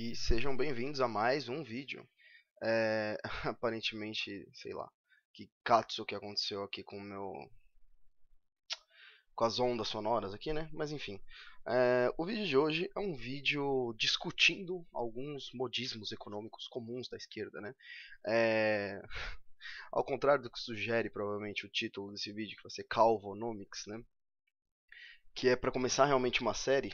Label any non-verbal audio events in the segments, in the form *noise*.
e sejam bem-vindos a mais um vídeo. É, *laughs* aparentemente, sei lá, que o que aconteceu aqui com o meu... com as ondas sonoras aqui, né? Mas enfim, é, o vídeo de hoje é um vídeo discutindo alguns modismos econômicos comuns da esquerda, né? É, *laughs* ao contrário do que sugere provavelmente o título desse vídeo, que vai ser Calvonomics, né? que é para começar realmente uma série,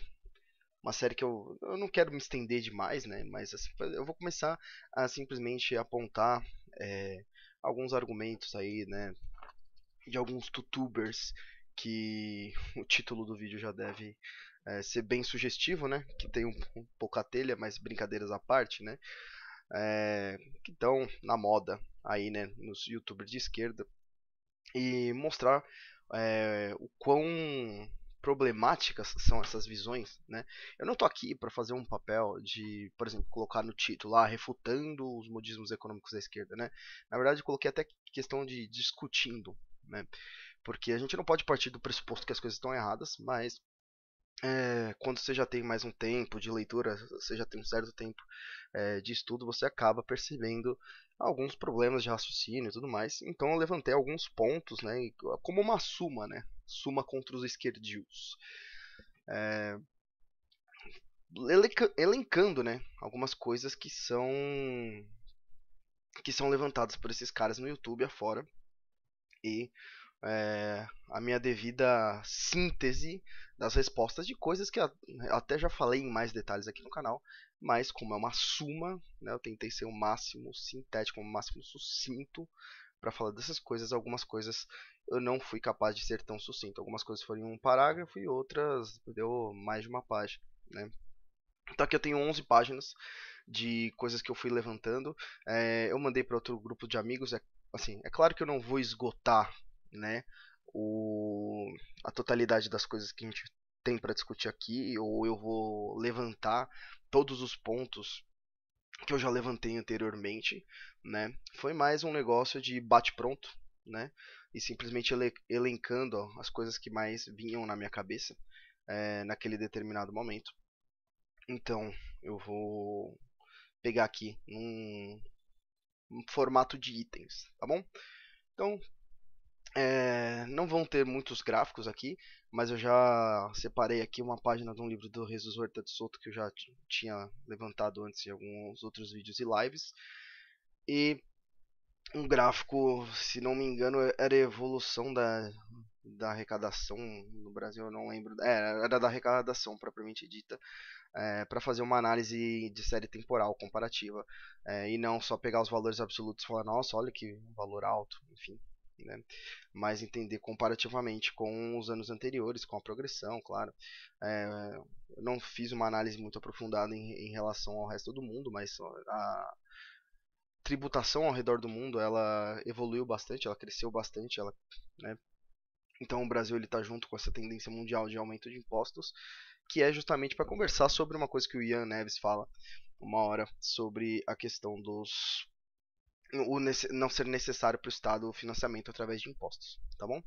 uma série que eu, eu não quero me estender demais, né? Mas assim, eu vou começar a simplesmente apontar é, alguns argumentos aí, né? De alguns tutubers que *laughs* o título do vídeo já deve é, ser bem sugestivo, né? Que tem um, um pouco a telha, mas brincadeiras à parte, né? É, que estão na moda aí, né? Nos youtubers de esquerda e mostrar é, o quão problemáticas são essas visões, né? Eu não estou aqui para fazer um papel de, por exemplo, colocar no título lá ah, refutando os modismos econômicos da esquerda, né? Na verdade, eu coloquei até questão de discutindo, né? Porque a gente não pode partir do pressuposto que as coisas estão erradas, mas é, quando você já tem mais um tempo de leitura, você já tem um certo tempo é, de estudo, você acaba percebendo alguns problemas de raciocínio e tudo mais. Então eu levantei alguns pontos, né, como uma suma, né, suma contra os esquerdios. É, elencando, né, algumas coisas que são que são levantadas por esses caras no YouTube afora e é, a minha devida síntese das respostas de coisas que até já falei em mais detalhes aqui no canal, mas como é uma suma, né, eu tentei ser o máximo sintético, o máximo sucinto para falar dessas coisas. Algumas coisas eu não fui capaz de ser tão sucinto. Algumas coisas foram em um parágrafo e outras deu mais de uma página, né? Então aqui eu tenho 11 páginas de coisas que eu fui levantando. É, eu mandei para outro grupo de amigos. É, assim, é claro que eu não vou esgotar, né? O, a totalidade das coisas que a gente tem para discutir aqui, ou eu vou levantar todos os pontos que eu já levantei anteriormente, né? Foi mais um negócio de bate pronto, né? E simplesmente elencando ó, as coisas que mais vinham na minha cabeça é, naquele determinado momento. Então, eu vou pegar aqui um formato de itens, tá bom? Então, é, não vão ter muitos gráficos aqui, mas eu já separei aqui uma página de um livro do Jesus Horta de Soto que eu já tinha levantado antes em alguns outros vídeos e lives. E um gráfico, se não me engano, era a evolução da, da arrecadação no Brasil, eu não lembro. É, era da arrecadação propriamente dita, é, para fazer uma análise de série temporal comparativa. É, e não só pegar os valores absolutos e falar, nossa, olha que valor alto, enfim, né? mas entender comparativamente com os anos anteriores, com a progressão, claro. É, eu não fiz uma análise muito aprofundada em, em relação ao resto do mundo, mas a tributação ao redor do mundo ela evoluiu bastante, ela cresceu bastante, ela, né? Então o Brasil está junto com essa tendência mundial de aumento de impostos, que é justamente para conversar sobre uma coisa que o Ian Neves fala uma hora sobre a questão dos o não ser necessário para o Estado o financiamento através de impostos, tá bom?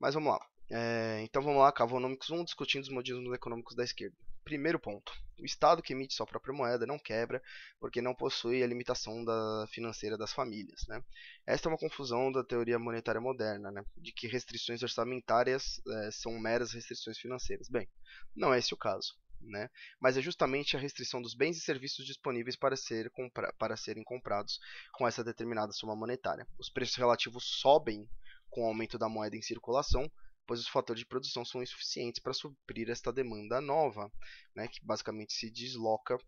Mas vamos lá. É, então vamos lá, Cavonômicos 1, discutindo os modismos econômicos da esquerda. Primeiro ponto: o Estado que emite sua própria moeda não quebra porque não possui a limitação da financeira das famílias. Né? Esta é uma confusão da teoria monetária moderna, né? de que restrições orçamentárias é, são meras restrições financeiras. Bem, não é esse o caso né? mas é justamente a restrição dos bens e serviços disponíveis para, ser compra para serem comprados com essa determinada soma monetária. Os preços relativos sobem com o aumento da moeda em circulação, pois os fatores de produção são insuficientes para suprir esta demanda nova, né, que basicamente se desloca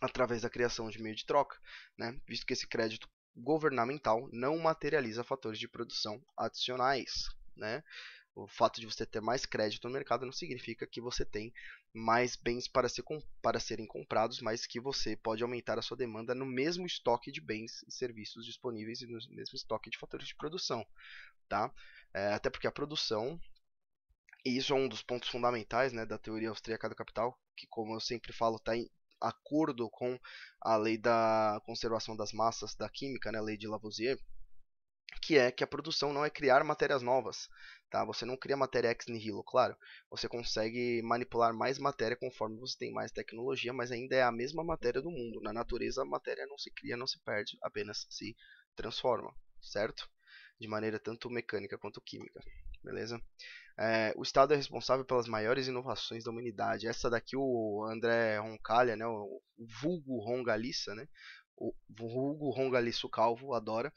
através da criação de meio de troca, né, visto que esse crédito governamental não materializa fatores de produção adicionais. Né? O fato de você ter mais crédito no mercado não significa que você tem mais bens para, ser, para serem comprados, mas que você pode aumentar a sua demanda no mesmo estoque de bens e serviços disponíveis e no mesmo estoque de fatores de produção. Tá? É, até porque a produção, e isso é um dos pontos fundamentais né, da teoria austríaca do capital, que, como eu sempre falo, está em acordo com a lei da conservação das massas da química, né, a lei de Lavoisier que é que a produção não é criar matérias novas, tá? Você não cria matéria ex nihilo, claro. Você consegue manipular mais matéria conforme você tem mais tecnologia, mas ainda é a mesma matéria do mundo. Na natureza, a matéria não se cria, não se perde, apenas se transforma, certo? De maneira tanto mecânica quanto química, beleza? É, o Estado é responsável pelas maiores inovações da humanidade. Essa daqui o André Roncalha, né, o vulgo Rongaliça, né, o vulgo Rongaliço Calvo adora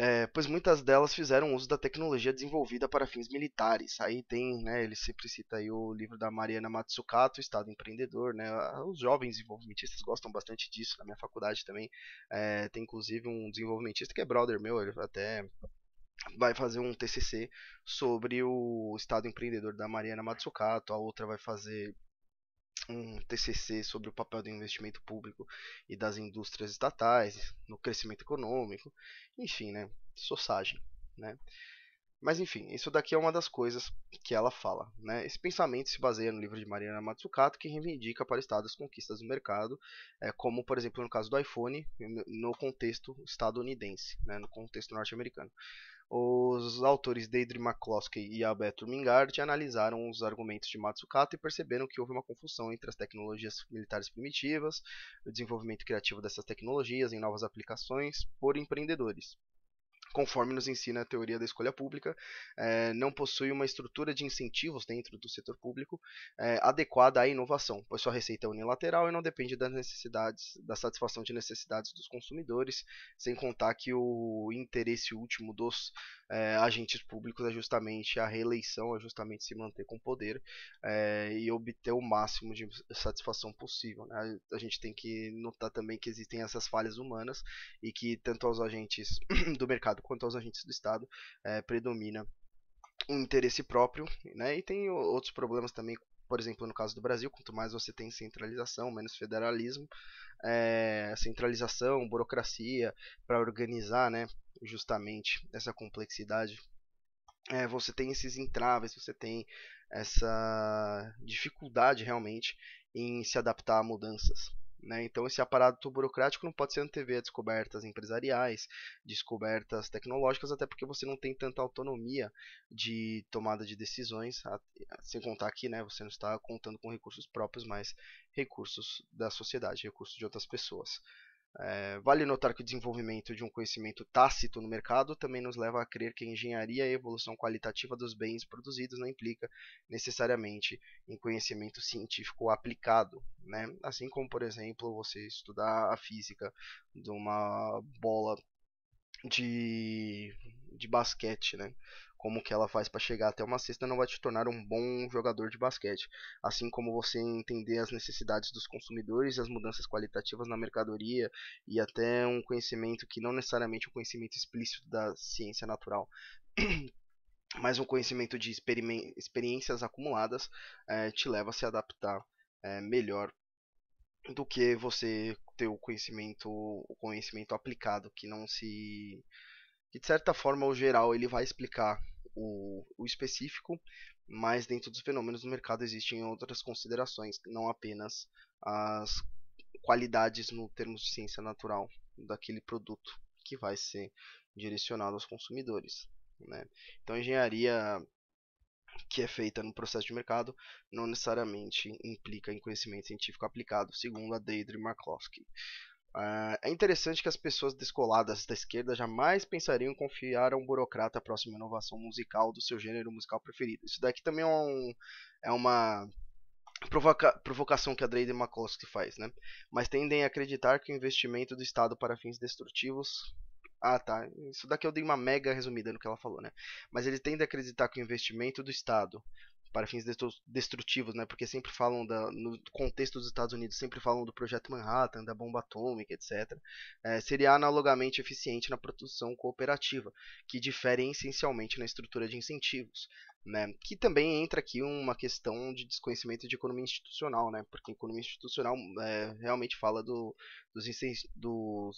é, pois muitas delas fizeram uso da tecnologia desenvolvida para fins militares. Aí tem, né, ele sempre cita aí o livro da Mariana Matsukato, Estado Empreendedor, né, os jovens desenvolvimentistas gostam bastante disso, na minha faculdade também é, tem inclusive um desenvolvimentista que é brother meu, ele até vai fazer um TCC sobre o Estado Empreendedor da Mariana Matsukato, a outra vai fazer um TCC sobre o papel do investimento público e das indústrias estatais no crescimento econômico, enfim, né, sossagem, né? Mas enfim, isso daqui é uma das coisas que ela fala. Né? Esse pensamento se baseia no livro de Mariana Matsukato, que reivindica para o Estado as conquistas do mercado, eh, como, por exemplo, no caso do iPhone, no contexto estadunidense, né? no contexto norte-americano. Os autores Deidre McCloskey e Alberto Mingard analisaram os argumentos de Matsukata e perceberam que houve uma confusão entre as tecnologias militares primitivas, o desenvolvimento criativo dessas tecnologias em novas aplicações por empreendedores conforme nos ensina a teoria da escolha pública, é, não possui uma estrutura de incentivos dentro do setor público é, adequada à inovação, pois sua receita é unilateral e não depende das necessidades, da satisfação de necessidades dos consumidores, sem contar que o interesse último dos é, agentes públicos é justamente a reeleição, é justamente se manter com o poder e obter o máximo de satisfação possível. Né? A gente tem que notar também que existem essas falhas humanas e que tanto aos agentes *clears throat* do mercado Estado quanto aos agentes do Estado, é, predomina o interesse próprio, né? E tem outros problemas também, por exemplo, no caso do Brasil, quanto mais você tem centralização, menos federalismo, é, centralização, burocracia, para organizar, né? Justamente essa complexidade é, você tem esses entraves, você tem essa dificuldade realmente em se adaptar a mudanças. Né? Então, esse aparato burocrático não pode ser antever descobertas empresariais, descobertas tecnológicas, até porque você não tem tanta autonomia de tomada de decisões, sem contar que né, você não está contando com recursos próprios, mas recursos da sociedade, recursos de outras pessoas. É, vale notar que o desenvolvimento de um conhecimento tácito no mercado também nos leva a crer que a engenharia e a evolução qualitativa dos bens produzidos não implica necessariamente em conhecimento científico aplicado, né? Assim como, por exemplo, você estudar a física de uma bola de, de basquete, né? como que ela faz para chegar até uma cesta não vai te tornar um bom jogador de basquete, assim como você entender as necessidades dos consumidores e as mudanças qualitativas na mercadoria e até um conhecimento que não necessariamente um conhecimento explícito da ciência natural. *clears throat* Mas um conhecimento de experiências acumuladas eh, te leva a se adaptar eh, melhor do que você ter o conhecimento, o conhecimento aplicado que não se que de certa forma o geral ele vai explicar o, o específico, mas dentro dos fenômenos do mercado existem outras considerações, não apenas as qualidades no termos de ciência natural daquele produto que vai ser direcionado aos consumidores. Né? Então, a engenharia que é feita no processo de mercado não necessariamente implica em conhecimento científico aplicado, segundo a Deidre McCloskey. Uh, é interessante que as pessoas descoladas da esquerda jamais pensariam em confiar a um burocrata próxima à inovação musical do seu gênero musical preferido. Isso daqui também é, um, é uma provoca provocação que a Drayden McCloskey faz, né? Mas tendem a acreditar que o investimento do Estado para fins destrutivos ah, tá. Isso daqui eu dei uma mega resumida no que ela falou, né? Mas eles tendem a acreditar que o investimento do Estado para fins destrutivos, né? Porque sempre falam da, no contexto dos Estados Unidos, sempre falam do projeto Manhattan, da bomba atômica, etc. É, eh, seria analogamente eficiente na produção cooperativa, que difere essencialmente na estrutura de incentivos, né? Que também entra aqui uma questão de desconhecimento de economia institucional, né? Porque economia institucional é, realmente fala do, dos, dos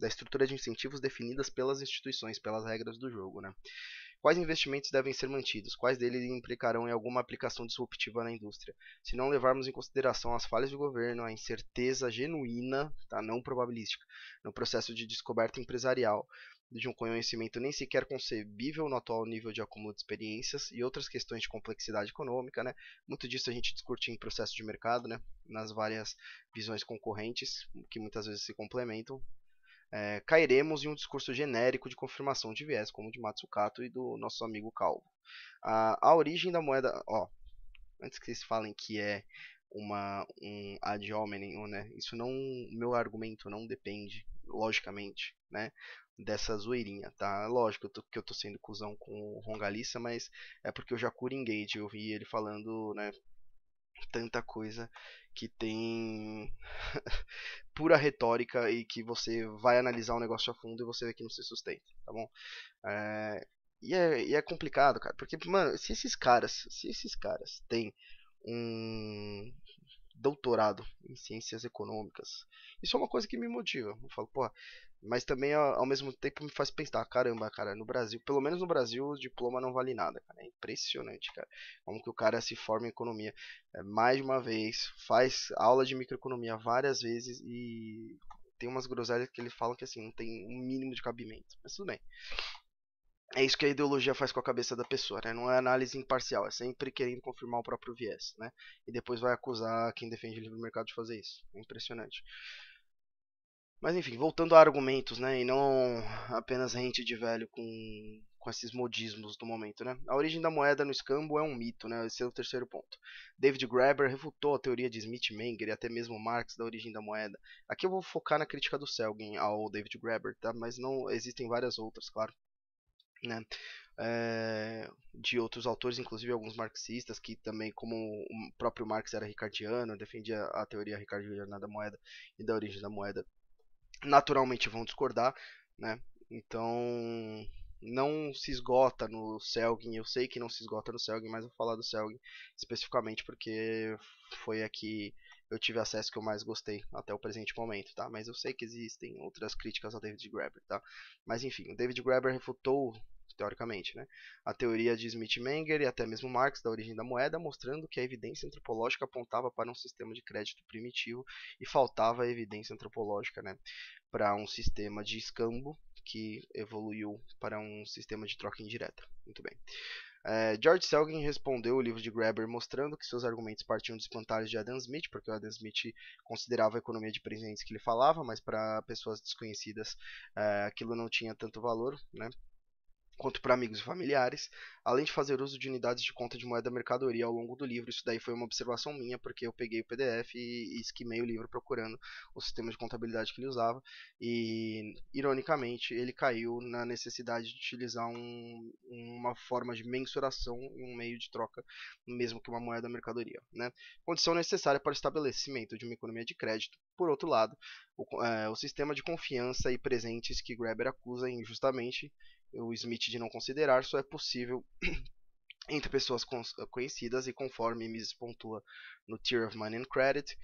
da estrutura de incentivos definidas pelas instituições, pelas regras do jogo, né? Quais investimentos devem ser mantidos? Quais deles implicarão em alguma aplicação disruptiva na indústria? Se não levarmos em consideração as falhas do governo, a incerteza genuína, tá? não probabilística, no processo de descoberta empresarial, de um conhecimento nem sequer concebível no atual nível de acúmulo de experiências e outras questões de complexidade econômica, né? Muito disso a gente discute em processo de mercado, né? Nas várias visões concorrentes, que muitas vezes se complementam, é, cairemos em um discurso genérico de confirmação de viés, como o de Matsukato e do nosso amigo Calvo. A, a origem da moeda. Ó, antes que vocês falem que é uma, um ad hominem, né? Isso não. Meu argumento não depende, logicamente, né? Dessa zoeirinha, tá? Lógico que eu tô sendo cuzão com o Rongaliça, mas é porque eu já curinguei, Engage, eu vi ele falando, né? Tanta coisa que tem *laughs* pura retórica e que você vai analisar o negócio a fundo e você vê que não se sustenta, tá bom? É, e, é, e é complicado, cara, porque, mano, se esses caras, se esses caras têm um doutorado em ciências econômicas, isso é uma coisa que me motiva. Eu falo, pô, mas também, ao mesmo tempo, me faz pensar, caramba, cara, no Brasil, pelo menos no Brasil, o diploma não vale nada, cara. É impressionante, cara. Como que o cara se forma em economia é, mais de uma vez, faz aula de microeconomia várias vezes e tem umas groselhas que ele fala que assim, não tem um mínimo de cabimento. Mas tudo bem. É isso que a ideologia faz com a cabeça da pessoa, né? Não é análise imparcial, é sempre querendo confirmar o próprio viés, né? E depois vai acusar quem defende o livre mercado de fazer isso. É impressionante. Mas enfim, voltando a argumentos, né? E não apenas rente de velho com, com esses modismos do momento, né? A origem da moeda no escambo é um mito, né? Esse é o terceiro ponto. David Graeber refutou a teoria de Smith, Menger e até mesmo Marx da origem da moeda. Aqui eu vou focar na crítica do Selgin ao David Graeber, tá? Mas não existem várias outras, claro. Né? É, de outros autores, inclusive alguns marxistas, que também, como o próprio Marx era ricardiano, defendia a teoria ricardiana da moeda e da origem da moeda naturalmente vão discordar, né? Então não se esgota no Selgin. Eu sei que não se esgota no Selgin, mas vou falar do Selgin especificamente porque foi aqui eu tive acesso que eu mais gostei até o presente momento, tá? Mas eu sei que existem outras críticas ao David Grabber, tá? Mas enfim, o David Grabber refutou teoricamente, né? A teoria de Smith-Menger e até mesmo Marx da origem da moeda, mostrando que a evidência antropológica apontava para um sistema de crédito primitivo e faltava a evidência antropológica, né, para um sistema de escambo que evoluiu para um sistema de troca indireta. Muito bem. É, George Selgin respondeu o livro de Grabber mostrando que seus argumentos partiam dos espantalhos de Adam Smith, porque o Adam Smith considerava a economia de presentes que ele falava, mas para pessoas desconhecidas é, aquilo não tinha tanto valor, né? quanto para amigos e familiares, além de fazer uso de unidades de conta de moeda mercadoria ao longo do livro. Isso daí foi uma observação minha, porque eu peguei o PDF e, e esquimei o livro procurando o sistema de contabilidade que ele usava, e ironicamente ele caiu na necessidade de utilizar um, uma forma de mensuração e um meio de troca, mesmo que uma moeda mercadoria. Né? Condição necessária para o estabelecimento de uma economia de crédito. Por outro lado, o, é, o sistema de confiança e presentes que Greber acusa injustamente o Smith de não considerar só é possível *clears throat* entre pessoas conhecidas e conforme Mises pontua no Tier of Money and Credit,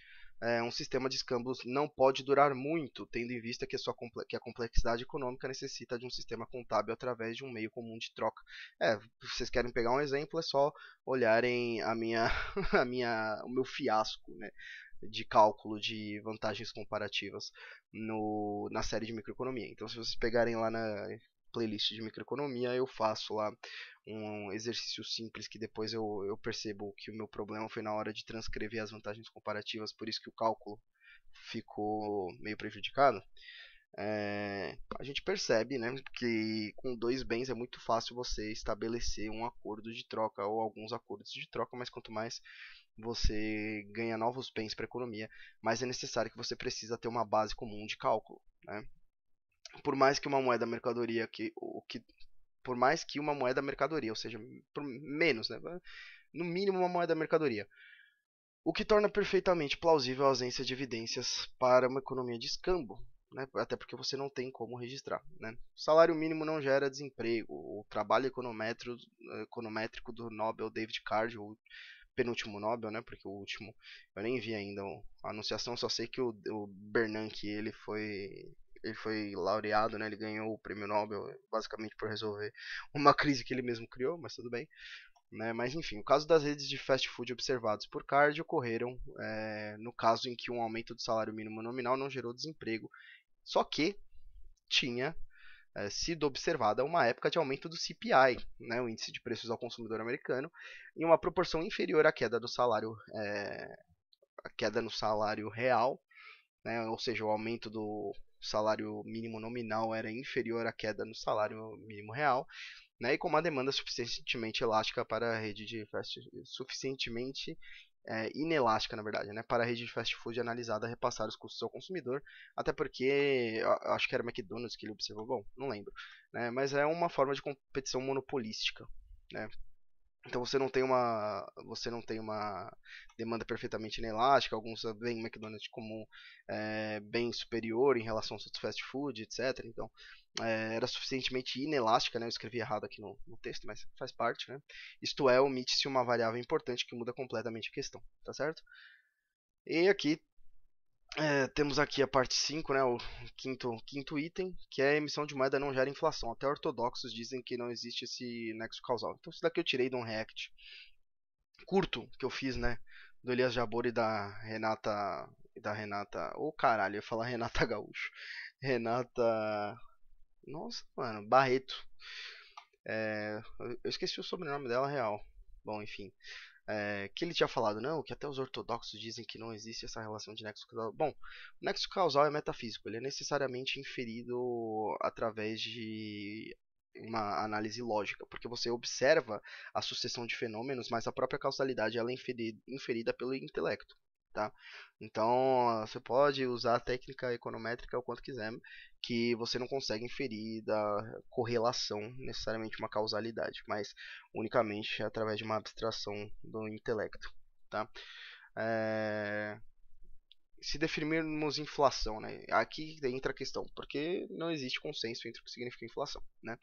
é, um sistema de escambos não pode durar muito, tendo em vista que, sua, que a complexidade econômica necessita de um sistema contábil através de um meio comum de troca. É, vocês querem pegar um exemplo, é só olharem a minha, *laughs* a minha, o meu fiasco, né? de cálculo de vantagens comparativas no, na série de microeconomia. Então, se vocês pegarem lá na playlist de microeconomia, eu faço lá um exercício simples que depois eu, eu percebo que o meu problema foi na hora de transcrever as vantagens comparativas, por isso que o cálculo ficou meio prejudicado. É, a gente percebe né, que com dois bens é muito fácil você estabelecer um acordo de troca ou alguns acordos de troca, mas quanto mais você ganha novos bens para a economia, mais é necessário que você precisa ter uma base comum de cálculo. Né? por mais que uma moeda mercadoria que o que por mais que uma moeda mercadoria, ou seja, por menos, né? No mínimo uma moeda mercadoria. O que torna perfeitamente plausível a ausência de evidências para uma economia de escambo, né? até porque você não tem como registrar. Né? O salário mínimo não gera desemprego. O trabalho econométrico do Nobel David Card, ou penúltimo Nobel, né? Porque o último eu nem vi ainda a anunciação, só sei que o, o Bernanke ele foi ele foi laureado, né? Ele ganhou o prêmio Nobel eh, basicamente por resolver uma crise que ele mesmo criou, mas tudo bem. Né? Mas enfim, o caso das redes de fast food observados por Card ocorreram é, no caso em que um aumento do salário mínimo nominal não gerou desemprego, só que tinha é, sido observada uma época de aumento do CPI, né, o índice de preços ao consumidor americano, em uma proporção inferior à queda do salário, é, queda no salário real, né, ou seja, o aumento do o salário mínimo nominal era inferior à queda no salário mínimo real, né, e com uma demanda suficientemente elástica para a rede de fast suficientemente é, inelástica, na verdade, né, para a rede de fast food analisada repassar os custos ao consumidor, até porque acho que era McDonald's que ele observou, bom, não lembro, né, mas é uma forma de competição monopolística, né, então você não tem uma você não tem uma demanda perfeitamente inelástica, alguns é bem McDonald's como é, eh, bem superior em relação aos outros fast food, etc. Então é, era suficientemente inelástica, né? Eu escrevi errado aqui no, no texto, mas faz parte, né? Isto é, omite-se uma variável importante que muda completamente a questão, tá certo? E aqui é, temos aqui a parte 5, né, o quinto, quinto item, que é a emissão de moeda não gera inflação. Até ortodoxos dizem que não existe esse nexo causal. Então isso daqui eu tirei de um react curto que eu fiz, né, do Elias Jabor e da Renata da Renata, ô oh, caralho, eu ia falar Renata *laughs* Gaúcho. Renata Nossa, mano, Barreto. É, eu esqueci o sobrenome dela real. Bom, enfim é, que ele tinha falado, não, que até os ortodoxos dizem que não existe essa relação de nexo causal. Bom, o nexo causal é metafísico, ele é necessariamente inferido através de uma análise lógica, porque você observa a sucessão de fenômenos, mas a própria causalidade ela é inferida, inferida pelo intelecto tá? Então, você pode usar a técnica econométrica o quanto quiser, que você não consegue inferir da correlação necessariamente uma causalidade, mas unicamente através de uma abstração do intelecto, tá? É... Se definirmos inflação, né? Aqui entra a questão, porque não existe consenso entre o que significa inflação, né?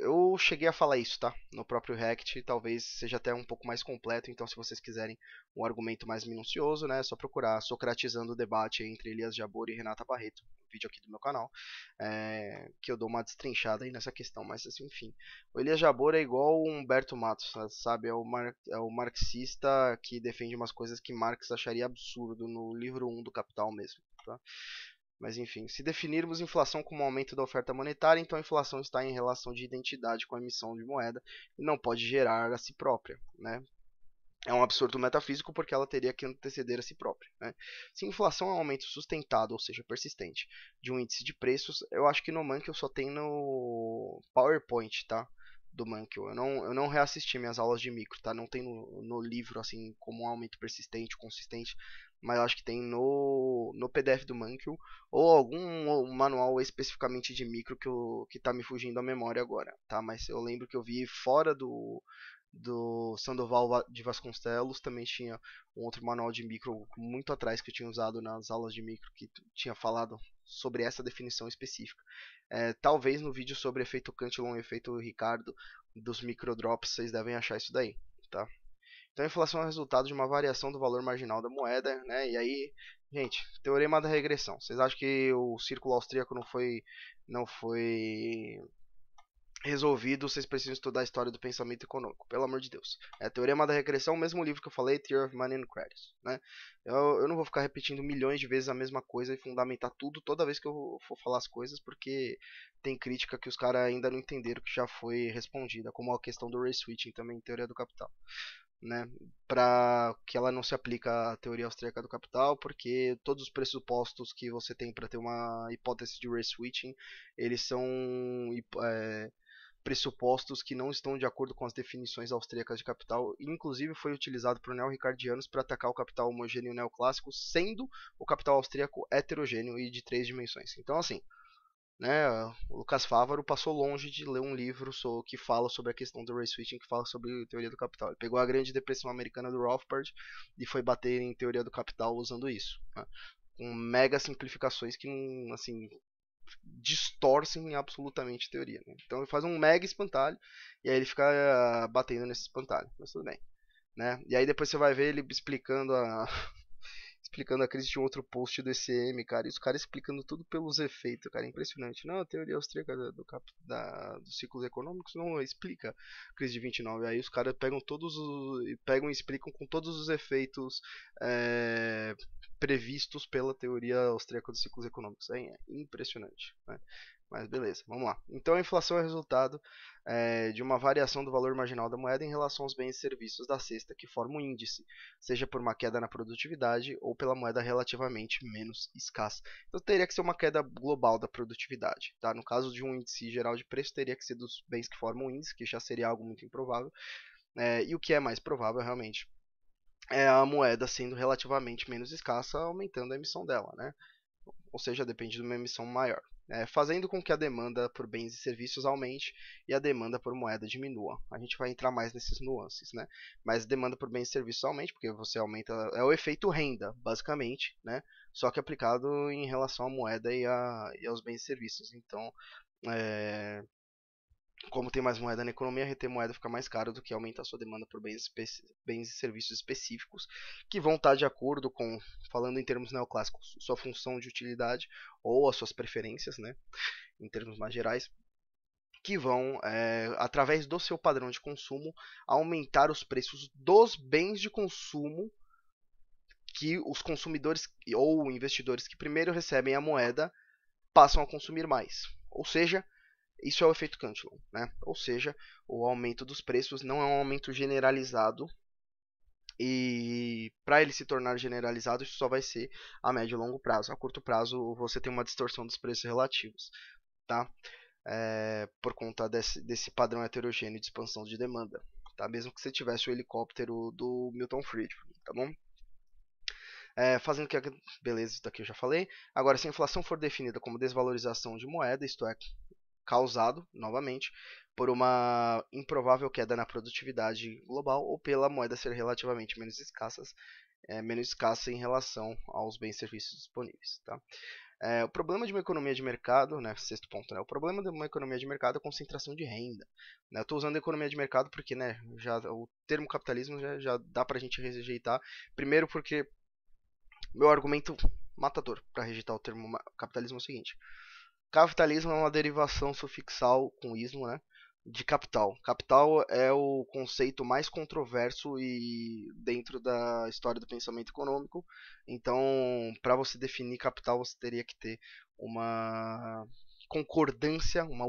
Eu cheguei a falar isso, tá? No próprio React, talvez seja até um pouco mais completo, então se vocês quiserem um argumento mais minucioso, né, é só procurar Socratizando o debate entre Elias Jabor e Renata Barreto, um vídeo aqui do meu canal, é, que eu dou uma destrinchada aí nessa questão, mas assim, enfim. O Elias Jabor é igual o Humberto Matos, né, sabe? É o, mar, é o marxista que defende umas coisas que Marx acharia absurdo no livro 1 do Capital mesmo, tá? Mas enfim, se definirmos inflação como aumento da oferta monetária, então a inflação está em relação de identidade com a emissão de moeda e não pode gerar a si própria, né? É um absurdo metafísico porque ela teria que anteceder a si própria. Né? Se inflação é um aumento sustentado, ou seja, persistente, de um índice de preços, eu acho que no Mankiw só tem no PowerPoint, tá? do Mankiw. Eu não, eu não reassisti minhas aulas de micro, tá? Não tem no, no livro, assim, como um aumento persistente, consistente mas acho que tem no, no PDF do Mankiw, ou algum manual especificamente de micro que, eu, que tá me fugindo a memória agora, tá? Mas eu lembro que eu vi fora do, do Sandoval de Vasconcelos, também tinha um outro manual de micro muito atrás que eu tinha usado nas aulas de micro, que tinha falado sobre essa definição específica. É, talvez no vídeo sobre efeito Cantillon e efeito Ricardo dos microdrops, vocês devem achar isso daí, tá? Então, a inflação é o resultado de uma variação do valor marginal da moeda, né? E aí, gente, teorema da regressão. Vocês acham que o círculo austríaco não foi, não foi resolvido? Vocês precisam estudar a história do pensamento econômico, pelo amor de Deus. É teorema da regressão, o mesmo livro que eu falei, Theory of Money and Credit, né? Eu, eu não vou ficar repetindo milhões de vezes a mesma coisa e fundamentar tudo toda vez que eu for falar as coisas, porque tem crítica que os caras ainda não entenderam que já foi respondida, como a questão do ray switching também em teoria do capital né, para que ela não se aplique à teoria austríaca do capital, porque todos os pressupostos que você tem para ter uma hipótese de race switching, eles são é, pressupostos que não estão de acordo com as definições austríacas de capital, inclusive foi utilizado por neo-ricardianos para atacar o capital homogêneo neoclássico, sendo o capital austríaco heterogêneo e de três dimensões. Então, assim, né, o Lucas Fávaro passou longe de ler um livro que fala sobre a questão do race switching, que fala sobre teoria do capital. Ele pegou a grande depressão americana do Rothbard e foi bater em teoria do capital usando isso, né, com mega simplificações que assim distorcem absolutamente a teoria. Né. Então ele faz um mega espantalho e aí ele fica ah, batendo nesse espantalho, mas tudo bem. Né? E aí depois você vai ver ele explicando a, explicando a crise de um outro post do ECM, cara. E os caras explicando tudo pelos efeitos, cara. É impressionante. Não, a teoria austríaca do, cap, da, dos ciclos econômicos não explica a crise de 29. Aí os caras pegam todos os. pegam e explicam com todos os efeitos é, previstos pela teoria austríaca dos ciclos econômicos. É, é impressionante. Né? Mas beleza, vamos lá. Então a inflação é resultado é, de uma variação do valor marginal da moeda em relação aos bens e serviços da cesta que forma o índice, seja por uma queda na produtividade ou pela moeda relativamente menos escassa. Então teria que ser uma queda global da produtividade. Tá? No caso de um índice geral de preço, teria que ser dos bens que formam o índice, que já seria algo muito improvável. É, e o que é mais provável realmente é a moeda sendo relativamente menos escassa, aumentando a emissão dela. Né? Ou seja, depende de uma emissão maior é, fazendo com que a demanda por bens e serviços aumente e a demanda por moeda diminua. A gente vai entrar mais nesses nuances, né? Mas demanda por bens e serviços aumente porque você aumenta é o efeito renda, basicamente, né? Só que aplicado em relação à moeda e, a, e aos bens e serviços. Então, é, como tem mais moeda na economia, reter moeda fica mais caro do que aumentar sua demanda por bens, bens, e serviços específicos, que vão estar tá de acordo com, falando em termos neoclássicos, sua função de utilidade ou as suas preferências, né, em termos mais gerais, que vão, é, através do seu padrão de consumo, aumentar os preços dos bens de consumo que os consumidores ou investidores que primeiro recebem a moeda passam a consumir mais. Ou seja, isso é o efeito Cantillon, né? Ou seja, o aumento dos preços não é um aumento generalizado e para ele se tornar generalizado, isso só vai ser a médio e longo prazo. A curto prazo, você tem uma distorção dos preços relativos, tá? É, por conta desse, desse padrão heterogêneo de expansão de demanda, tá? Mesmo que você tivesse o helicóptero do Milton Friedman, tá bom? É, fazendo que a... Beleza, isso daqui eu já falei. Agora, se a inflação for definida como desvalorização de moeda, isto é, causado, novamente, por uma improvável queda na produtividade global ou pela moeda ser relativamente menos escassa, é, menos escassa em relação aos bens e serviços disponíveis. Tá? É, o problema de uma economia de mercado, né, sexto ponto, né, o problema de uma economia de mercado é a concentração de renda. Né, eu estou usando economia de mercado porque né, já, o termo capitalismo já, já dá para a gente rejeitar. Primeiro porque meu argumento matador para rejeitar o termo capitalismo é o seguinte. Capitalismo é uma derivação sufixal com ismo, né? De capital. Capital é o conceito mais controverso e dentro da história do pensamento econômico. Então, para você definir capital, você teria que ter uma concordância, uma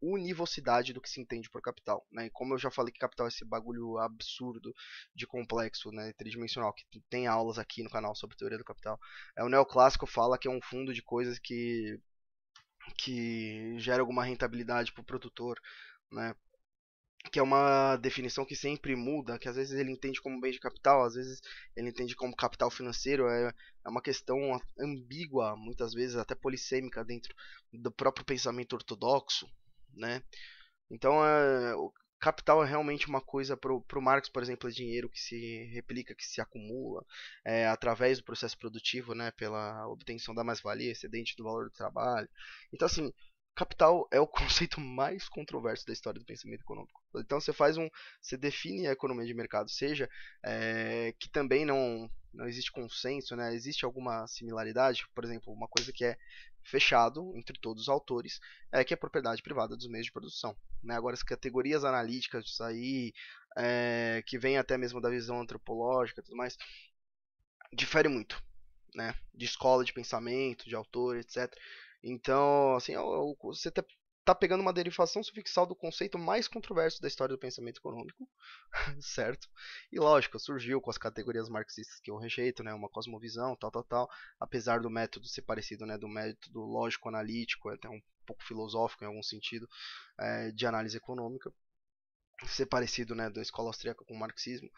univocidade do que se entende por capital. Né? E como eu já falei que capital é esse bagulho absurdo de complexo, né? tridimensional, que tem aulas aqui no canal sobre teoria do capital, é, o neoclássico fala que é um fundo de coisas que que gera alguma rentabilidade para o produtor, né? que é uma definição que sempre muda, que às vezes ele entende como bem de capital, às vezes ele entende como capital financeiro, é, é uma questão ambígua, muitas vezes até polissêmica dentro do próprio pensamento ortodoxo, né? Então, é, capital é realmente uma coisa para o Marx, por exemplo, é dinheiro que se replica, que se acumula é, através do processo produtivo, né, pela obtenção da mais-valia, excedente do valor do trabalho. Então, assim, capital é o *laughs* conceito mais controverso da história do pensamento econômico. Então, você faz um, você define a economia de mercado, seja é, que também não não existe consenso, né? Existe alguma similaridade, por exemplo, uma coisa que é fechado entre todos os autores, é, que é a propriedade privada dos meios de produção. Né? Agora, as categorias analíticas disso aí, é, que vem até mesmo da visão antropológica e tudo mais, difere muito né? de escola de pensamento, de autor, etc. Então, assim, você até está pegando uma derivação sufixal do conceito mais controverso da história do pensamento econômico, *laughs* certo? E lógico, surgiu com as categorias marxistas que eu rejeito, né, uma cosmovisão, tal, tal, tal, apesar do método ser parecido, né, do método lógico-analítico, até um pouco filosófico em algum sentido, é, de análise econômica, ser parecido, né, da escola austríaca com o marxismo,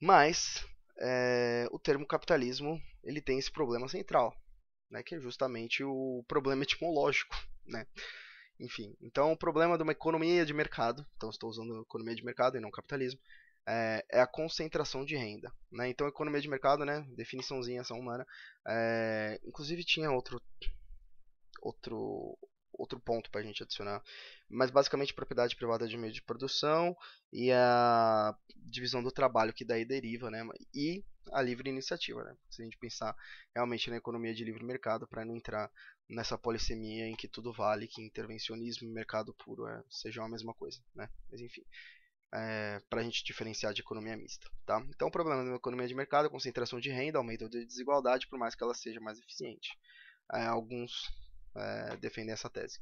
mas é, o termo capitalismo ele tem esse problema central, né, que é justamente o problema etimológico né? Enfim, então o problema de uma economia de mercado, então estou usando economia de mercado e não capitalismo, é, é a concentração de renda. Né? Então, economia de mercado, né? definiçãozinha ação humana. É, inclusive tinha outro, outro, outro ponto para a gente adicionar, mas basicamente propriedade privada de meio de produção e a divisão do trabalho que daí deriva, né? E a livre iniciativa, né? Se a gente pensar realmente na economia de livre mercado para não entrar nessa polissemia em que tudo vale, que intervencionismo e mercado puro é, sejam a mesma coisa, né? Mas enfim, é, para a gente diferenciar de economia mista, tá? Então o problema da economia de mercado é a concentração de renda, aumento de desigualdade, por mais que ela seja mais eficiente. É, alguns é, defender essa tese.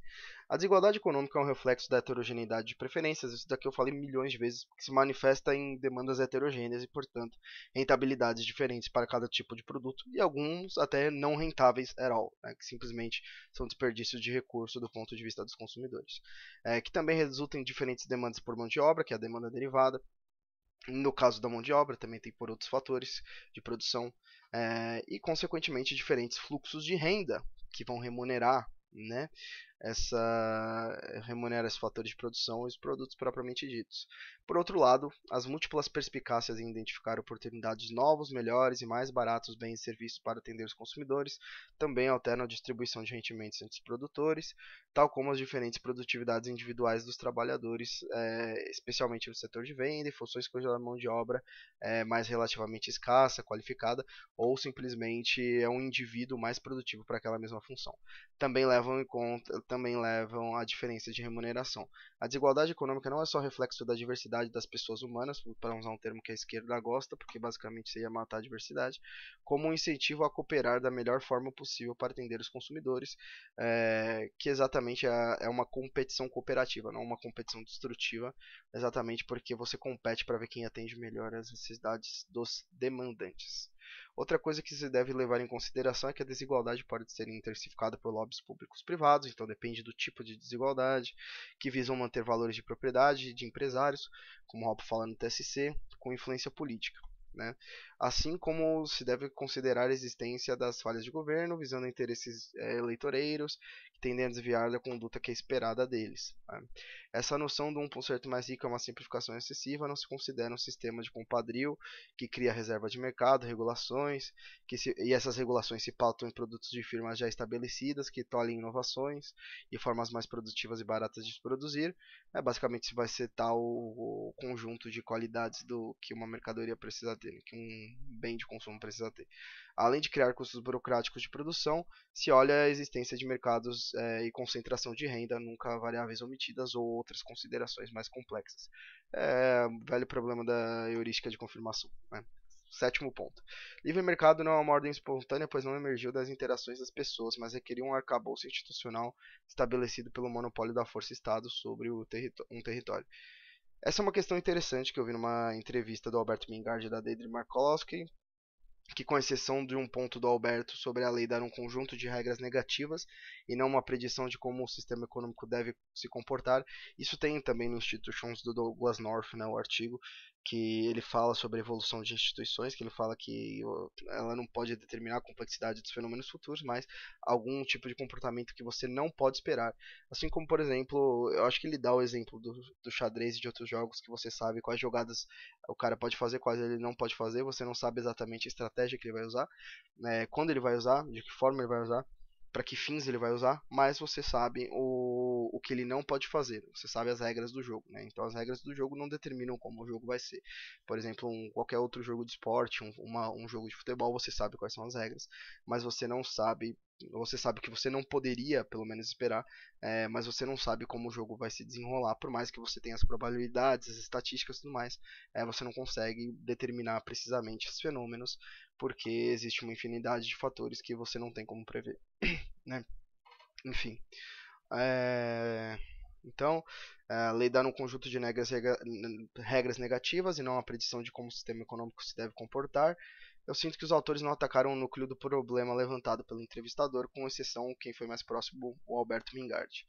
A desigualdade econômica é um reflexo da heterogeneidade de preferências, isso daqui eu falei milhões de vezes, que se manifesta em demandas heterogêneas e, portanto, rentabilidades diferentes para cada tipo de produto e alguns até não rentáveis at all, né, que simplesmente são desperdícios de recurso do ponto de vista dos consumidores, é, que também resultam em diferentes demandas por mão de obra, que é a demanda derivada, no caso da mão de obra, também tem por outros fatores de produção é, e, consequentemente, diferentes fluxos de renda, que vão remunerar, né? essa remunera esses fatores de produção e os produtos propriamente ditos. Por outro lado, as múltiplas perspicácias em identificar oportunidades novos, melhores e mais baratos bens e serviços para atender os consumidores também alternam a distribuição de rendimentos entre os produtores, tal como as diferentes produtividades individuais dos trabalhadores, é, especialmente no setor de venda e funções cuja mão de obra é mais relativamente escassa, qualificada ou simplesmente é um indivíduo mais produtivo para aquela mesma função. Também levam em conta também levam à diferença de remuneração. A desigualdade econômica não é só reflexo da diversidade das pessoas humanas, para usar um termo que a esquerda gosta, porque basicamente seria matar a diversidade, como um incentivo a cooperar da melhor forma possível para atender os consumidores, é, que exatamente é, é uma competição cooperativa, não uma competição destrutiva, exatamente porque você compete para ver quem atende melhor as necessidades dos demandantes. Outra coisa que se deve levar em consideração é que a desigualdade pode ser intensificada por lobbies públicos privados, então depende do tipo de desigualdade, que visam manter valores de propriedade de empresários, como o Rob fala no TSC, com influência política. Né? Assim como se deve considerar a existência das falhas de governo, visando interesses é, eleitoreiros, tendem a desviar da conduta que é esperada deles. Né? Essa noção de um conserto mais rico é uma simplificação excessiva, não se considera um sistema de compadrio que cria reserva de mercado, regulações, que se, e essas regulações se pautam em produtos de firmas já estabelecidas, que tolhem inovações e formas mais produtivas e baratas de produzir. Né? Basicamente, isso vai ser tal o conjunto de qualidades do que uma mercadoria precisa ter, que um bem de consumo precisa ter. Além de criar custos burocráticos de produção, se olha a existência de mercados é, e concentração de renda, nunca variáveis omitidas ou outras considerações mais complexas. É velho problema da heurística de confirmação. Né? Sétimo ponto. Livre mercado não é uma ordem espontânea, pois não emergiu das interações das pessoas, mas requeria um arcabouço institucional estabelecido pelo monopólio da força-estado sobre o um território. Essa é uma questão interessante que eu vi numa entrevista do Alberto Mingardi da Deidre Markowski, que, com exceção de um ponto do Alberto sobre a lei dar um conjunto de regras negativas e não uma predição de como o sistema econômico deve se comportar, isso tem também no Institutions do Douglas North, né, o artigo, que ele fala sobre a evolução de instituições, que ele fala que ela não pode determinar a complexidade dos fenômenos futuros, mas algum tipo de comportamento que você não pode esperar. Assim como, por exemplo, eu acho que ele dá o exemplo do, do xadrez e de outros jogos que você sabe quais jogadas o cara pode fazer, quais ele não pode fazer, você não sabe exatamente a estratégia que ele vai usar, né, quando ele vai usar, de que forma ele vai usar para que fins ele vai usar, mas você sabe o, o que ele não pode fazer. Você sabe as regras do jogo, né? Então as regras do jogo não determinam como o jogo vai ser. Por exemplo, um, qualquer outro jogo de esporte, um, uma, um jogo de futebol, você sabe quais são as regras, mas você não sabe você sabe que você não poderia, pelo menos, esperar, é, mas você não sabe como o jogo vai se desenrolar, por mais que você tenha as probabilidades, as estatísticas e tudo mais, é, você não consegue determinar precisamente esses fenômenos, porque existe uma infinidade de fatores que você não tem como prever. *clears throat* né? Enfim. É... Então, a lei dá um conjunto de regras negativas e não a predição de como o sistema econômico se deve comportar eu sinto que os autores não atacaram o núcleo do problema levantado pelo entrevistador, com exceção quem foi mais próximo, o Alberto Mingardi.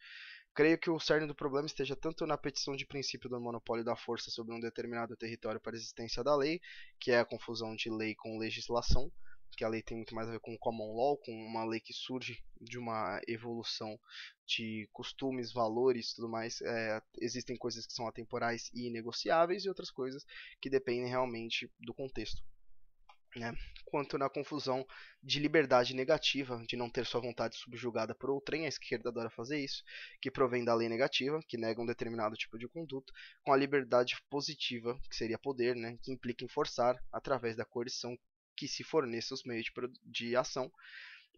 Creio que o cerne do problema esteja tanto na petição de princípio do monopólio da força sobre um determinado território para a existência da lei, que é a confusão de lei com legislação, que a lei tem muito mais a ver com common law, com uma lei que surge de uma evolução de costumes, valores, tudo mais. É, existem coisas que são atemporais e inegociáveis e outras coisas que dependem realmente do contexto né, quanto na confusão de liberdade negativa, de não ter sua vontade subjugada por outrem, a esquerda adora fazer isso, que provém da lei negativa, que nega um determinado tipo de conduta, com a liberdade positiva, que seria poder, né, que implica em forçar, através da coerção, que se forneça os meios de, de ação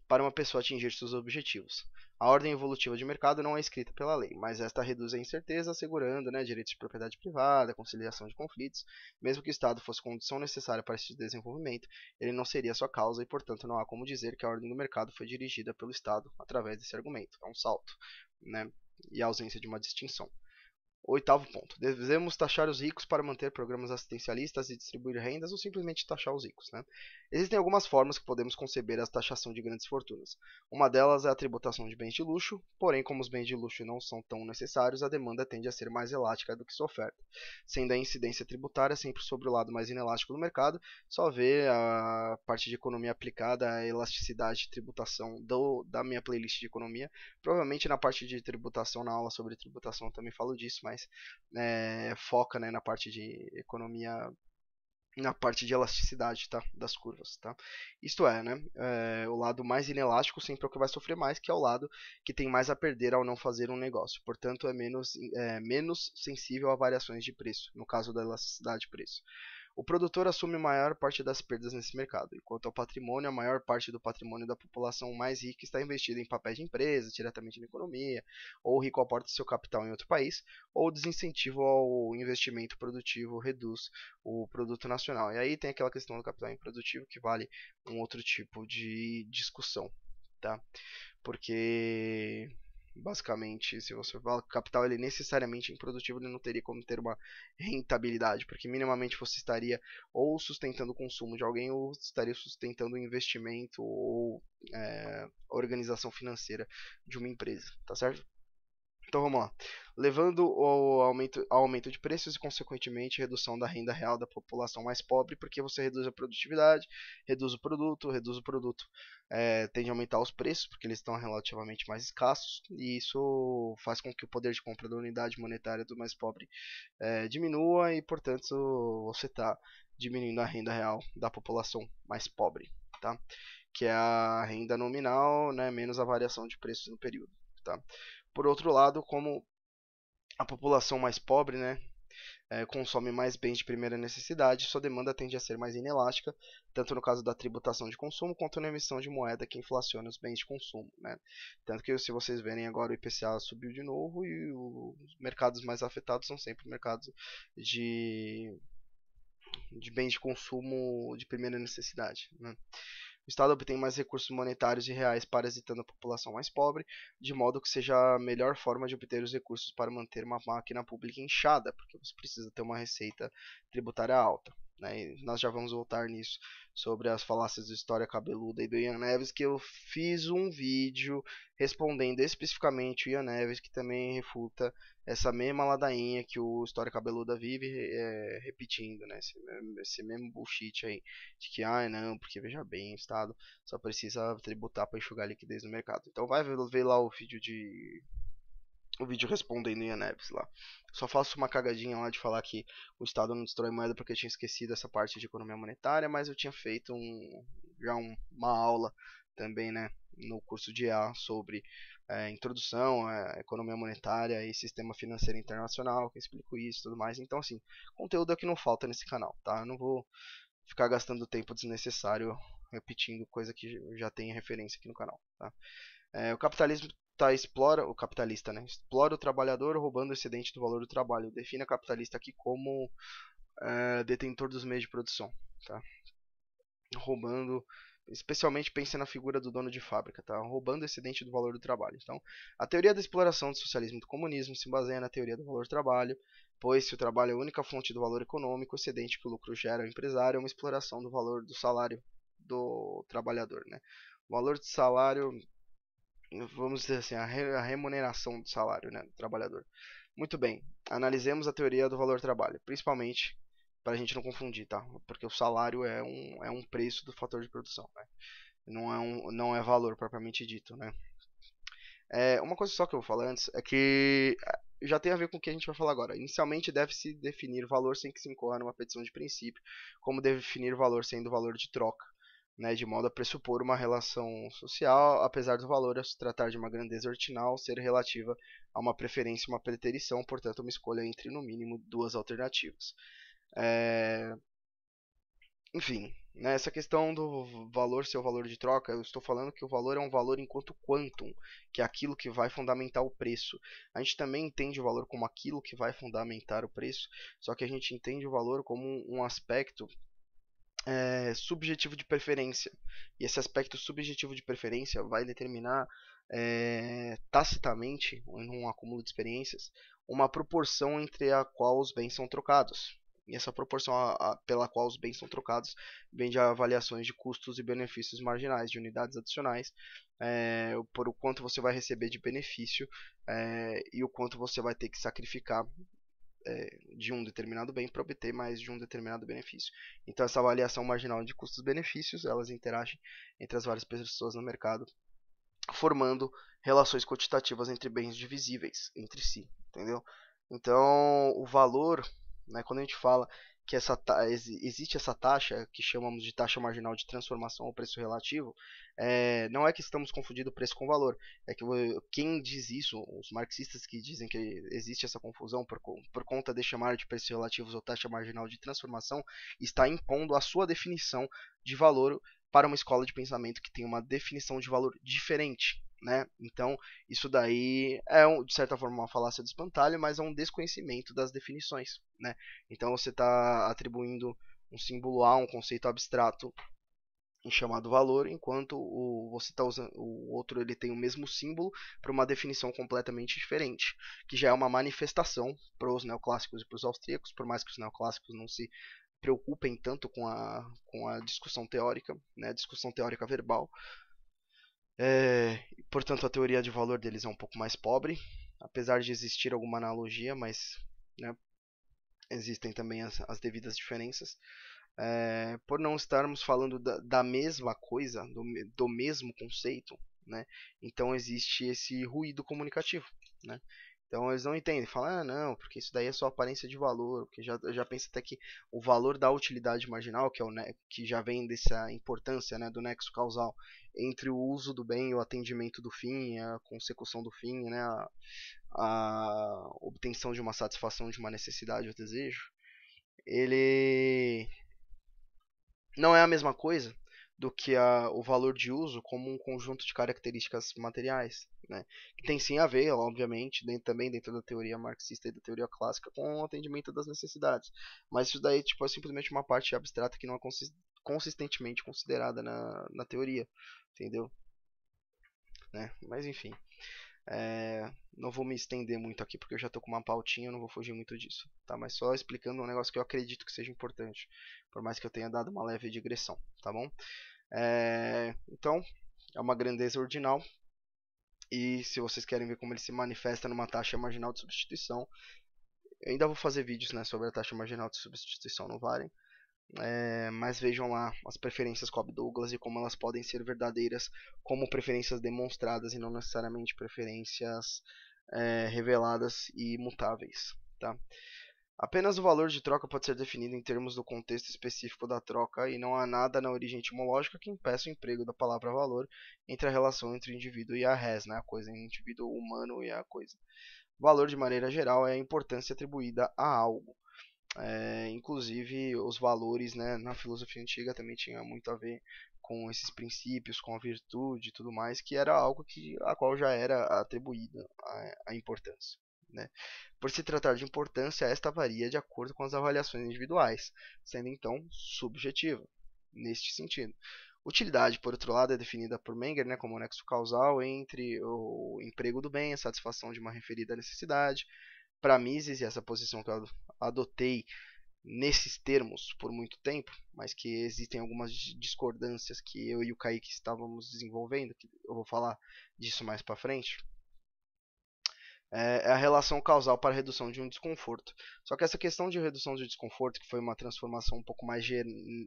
para uma pessoa atingir seus objetivos. A ordem evolutiva de mercado não é escrita pela lei, mas esta reduz a incerteza, assegurando né, direitos de propriedade privada, conciliação de conflitos. Mesmo que o Estado fosse condição necessária para esse desenvolvimento, ele não seria sua causa e, portanto, não há como dizer que a ordem do mercado foi dirigida pelo Estado através desse argumento. É um salto, né? E a ausência de uma distinção. Oitavo ponto. Devemos taxar os ricos para manter programas assistencialistas e distribuir rendas ou simplesmente taxar os ricos. Né? Existem algumas formas que podemos conceber a taxação de grandes fortunas. Uma delas é a tributação de bens de luxo, porém, como os bens de luxo não são tão necessários, a demanda tende a ser mais elástica do que sua oferta. Sendo a incidência tributária sempre sobre o lado mais inelástico do mercado, só vê a parte de economia aplicada a elasticidade de tributação do, da minha playlist de economia. Provavelmente na parte de tributação, na aula sobre tributação também falo disso, mas é, foca né, na parte de economia na parte de elasticidade tá? das curvas. Tá? Isto é, né? É, o lado mais inelástico sempre é o que vai sofrer mais, que é o lado que tem mais a perder ao não fazer um negócio. Portanto, é menos, é, menos sensível a variações de preço, no caso da elasticidade de preço. O produtor assume a maior parte das perdas nesse mercado, enquanto ao patrimônio, a maior parte do patrimônio da população mais rica está investida em papéis de empresas, diretamente na economia, ou o rico aporta seu capital em outro país, ou o desincentivo ao investimento produtivo reduz o produto nacional. E aí tem aquela questão do capital improdutivo que vale um outro tipo de discussão, tá? Porque Basicamente, se você fala que o capital ele é necessariamente improdutivo, ele não teria como ter uma rentabilidade, porque minimamente você estaria ou sustentando o consumo de alguém ou estaria sustentando o investimento ou é, organização financeira de uma empresa, tá certo? Então vamos lá. Levando ao aumento, ao aumento de preços e, consequentemente, redução da renda real da população mais pobre, porque você reduz a produtividade, reduz o produto, reduz o produto, é, tende a aumentar os preços, porque eles estão relativamente mais escassos, e isso faz com que o poder de compra da unidade monetária do mais pobre é, diminua, e, portanto, você está diminuindo a renda real da população mais pobre, tá? que é a renda nominal né, menos a variação de preços no período. Tá? Por outro lado, como a população mais pobre, né, eh, consome mais bens de primeira necessidade, sua demanda tende a ser mais inelástica, tanto no caso da tributação de consumo quanto na emissão de moeda que inflaciona os bens de consumo. Né? Tanto que, se vocês verem agora, o IPCA subiu de novo e os mercados mais afetados são sempre mercados de, de bens de consumo de primeira necessidade. Né? O Estado obtém mais recursos monetários e reais parasitando a população mais pobre, de modo que seja a melhor forma de obter os recursos para manter uma máquina pública inchada, porque você precisa ter uma receita tributária alta né, nós já vamos voltar nisso, sobre as falácias de história cabeluda e do Ian Neves, que eu fiz um vídeo respondendo especificamente o Ian Neves, que também refuta essa mesma ladainha que o História Cabeluda vive é, repetindo, né, esse, esse, mesmo bullshit aí, de que, ah, não, porque veja bem, o Estado só precisa tributar para enxugar liquidez no mercado. Então vai ver lá o vídeo de o vídeo respondendo Ian Neves lá. Só faço uma cagadinha lá de falar que o Estado não destrói moeda porque eu tinha esquecido essa parte de economia monetária, mas eu tinha feito um, já um, uma aula também, né, no curso de A sobre é, introdução à eh, economia monetária e sistema financeiro internacional, que eu explico isso e tudo mais. Então, assim, conteúdo é que não falta nesse canal, tá? Eu não vou ficar gastando tempo desnecessário repetindo coisa que já tem referência aqui no canal, tá? É, o capitalismo tá, explora o capitalista, né? Explora o trabalhador roubando o excedente do valor do trabalho. Defina capitalista aqui como uh, detentor dos meios de produção, tá? Roubando, especialmente pensa na figura do dono de fábrica, tá? Roubando o excedente do valor do trabalho. Então, a teoria da exploração do socialismo e do comunismo se baseia na teoria do valor do trabalho, pois se o trabalho é a única fonte do valor econômico, o excedente que o lucro gera ao empresário é uma exploração do valor do salário do trabalhador, né? O valor de salário vamos dizer assim, a, remuneração do salário né, do trabalhador. Muito bem, analisemos a teoria do valor trabalho, principalmente para a gente não confundir, tá? Porque o salário é um, é um preço do fator de produção, né? não, é um, não é valor propriamente dito, né? É, uma coisa só que eu vou falar antes é que é, já tem a ver com o que a gente vai falar agora. Inicialmente deve-se definir valor sem que se incorra numa petição de princípio, como definir valor sendo valor de troca né, de modo a pressupor uma relação social, apesar do valor a se tratar de uma grandeza ordinal ser relativa a uma preferência, uma preterição, portanto, uma escolha entre, no mínimo, duas alternativas. É... Enfim, né, essa questão do valor ser o valor de troca, eu estou falando que o valor é um valor enquanto quantum, que é aquilo que vai fundamentar o preço. A gente também entende o valor como aquilo que vai fundamentar o preço, só que a gente entende o valor como um aspecto é, subjetivo de preferência. E esse aspecto subjetivo de preferência vai determinar é, tacitamente, em um acúmulo de experiências, uma proporção entre a qual os bens são trocados. E essa proporção a, a, pela qual os bens são trocados vem de avaliações de custos e benefícios marginais, de unidades adicionais, é, por o quanto você vai receber de benefício é, e o quanto você vai ter que sacrificar é, de um determinado bem para obter mais de um determinado benefício. Então essa avaliação marginal de custos-benefícios, elas interagem entre as várias pessoas no mercado, formando relações quantitativas entre bens divisíveis entre si, entendeu? Então o valor, né, quando a gente fala que essa existe essa taxa que chamamos de taxa marginal de transformação ou preço relativo, é, não é que estamos confundindo preço com valor. É que quem diz isso, os marxistas que dizem que existe essa confusão por, por conta de chamar de preços relativos ou taxa marginal de transformação, está impondo a sua definição de valor para uma escola de pensamento que tem uma definição de valor diferente. Né? Então, isso daí é, um, de certa forma, uma falácia de espantalho, mas é um desconhecimento das definições. Né? Então, você está atribuindo um símbolo a um conceito abstrato chamado valor, enquanto o, você tá usando, o outro ele tem o mesmo símbolo para uma definição completamente diferente, que já é uma manifestação para os neoclássicos e para os austríacos, por mais que os neoclássicos não se preocupem tanto com a, com a discussão teórica, né, discussão teórica verbal, é, portanto, a teoria de valor deles é um pouco mais pobre, apesar de existir alguma analogia, mas né, existem também as, as devidas diferenças. É, por não estarmos falando da, da mesma coisa, do, do mesmo conceito, né, então existe esse ruído comunicativo. Né? Então eles não entendem, falam, ah, não, porque isso daí é só aparência de valor, porque já, já pensa até que o valor da utilidade marginal, que, é o, que já vem dessa importância né, do nexo causal entre o uso do bem e o atendimento do fim, a consecução do fim, né, a, a obtenção de uma satisfação de uma necessidade ou desejo, ele não é a mesma coisa do que a, o valor de uso como um conjunto de características materiais né? Que tem sim a ver, obviamente, dentro, também dentro da teoria marxista e da teoria clássica com o atendimento das necessidades. Mas isso daí tipo, é simplesmente uma parte abstrata que não é consistentemente considerada na, na teoria, entendeu? Né? Mas enfim. É, não vou me estender muito aqui porque eu já estou com uma pautinha, não vou fugir muito disso, tá? Mas só explicando um negócio que eu acredito que seja importante, por mais que eu tenha dado uma leve digressão, tá bom? É, então, é uma grandeza ordinal e se vocês querem ver como ele se manifesta numa taxa marginal de substituição, eu ainda vou fazer vídeos né, sobre a taxa marginal de substituição no Varen. É, mas vejam lá as preferências Cobb Douglas e como elas podem ser verdadeiras como preferências demonstradas e não necessariamente preferências é, reveladas e mutáveis. Tá? Apenas o valor de troca pode ser definido em termos do contexto específico da troca e não há nada na origem etimológica que impeça o emprego da palavra valor entre a relação entre o indivíduo e a res, né, a coisa, em indivíduo humano e a coisa. Valor, de maneira geral, é a importância atribuída a algo. É, inclusive, os valores né, na filosofia antiga também tinha muito a ver com esses princípios, com a virtude e tudo mais, que era algo que, a qual já era atribuída a, a importância. Né? Por se tratar de importância, esta varia de acordo com as avaliações individuais, sendo então subjetiva, neste sentido. Utilidade, por outro lado, é definida por Menger né, como nexo causal entre o emprego do bem, a satisfação de uma referida necessidade. Para Mises, e essa posição que eu adotei nesses termos por muito tempo, mas que existem algumas discordâncias que eu e o Kaique estávamos desenvolvendo, que eu vou falar disso mais para frente. É, é a relação causal para redução de um desconforto. Só que essa questão de redução de desconforto, que foi uma transformação um pouco mais ger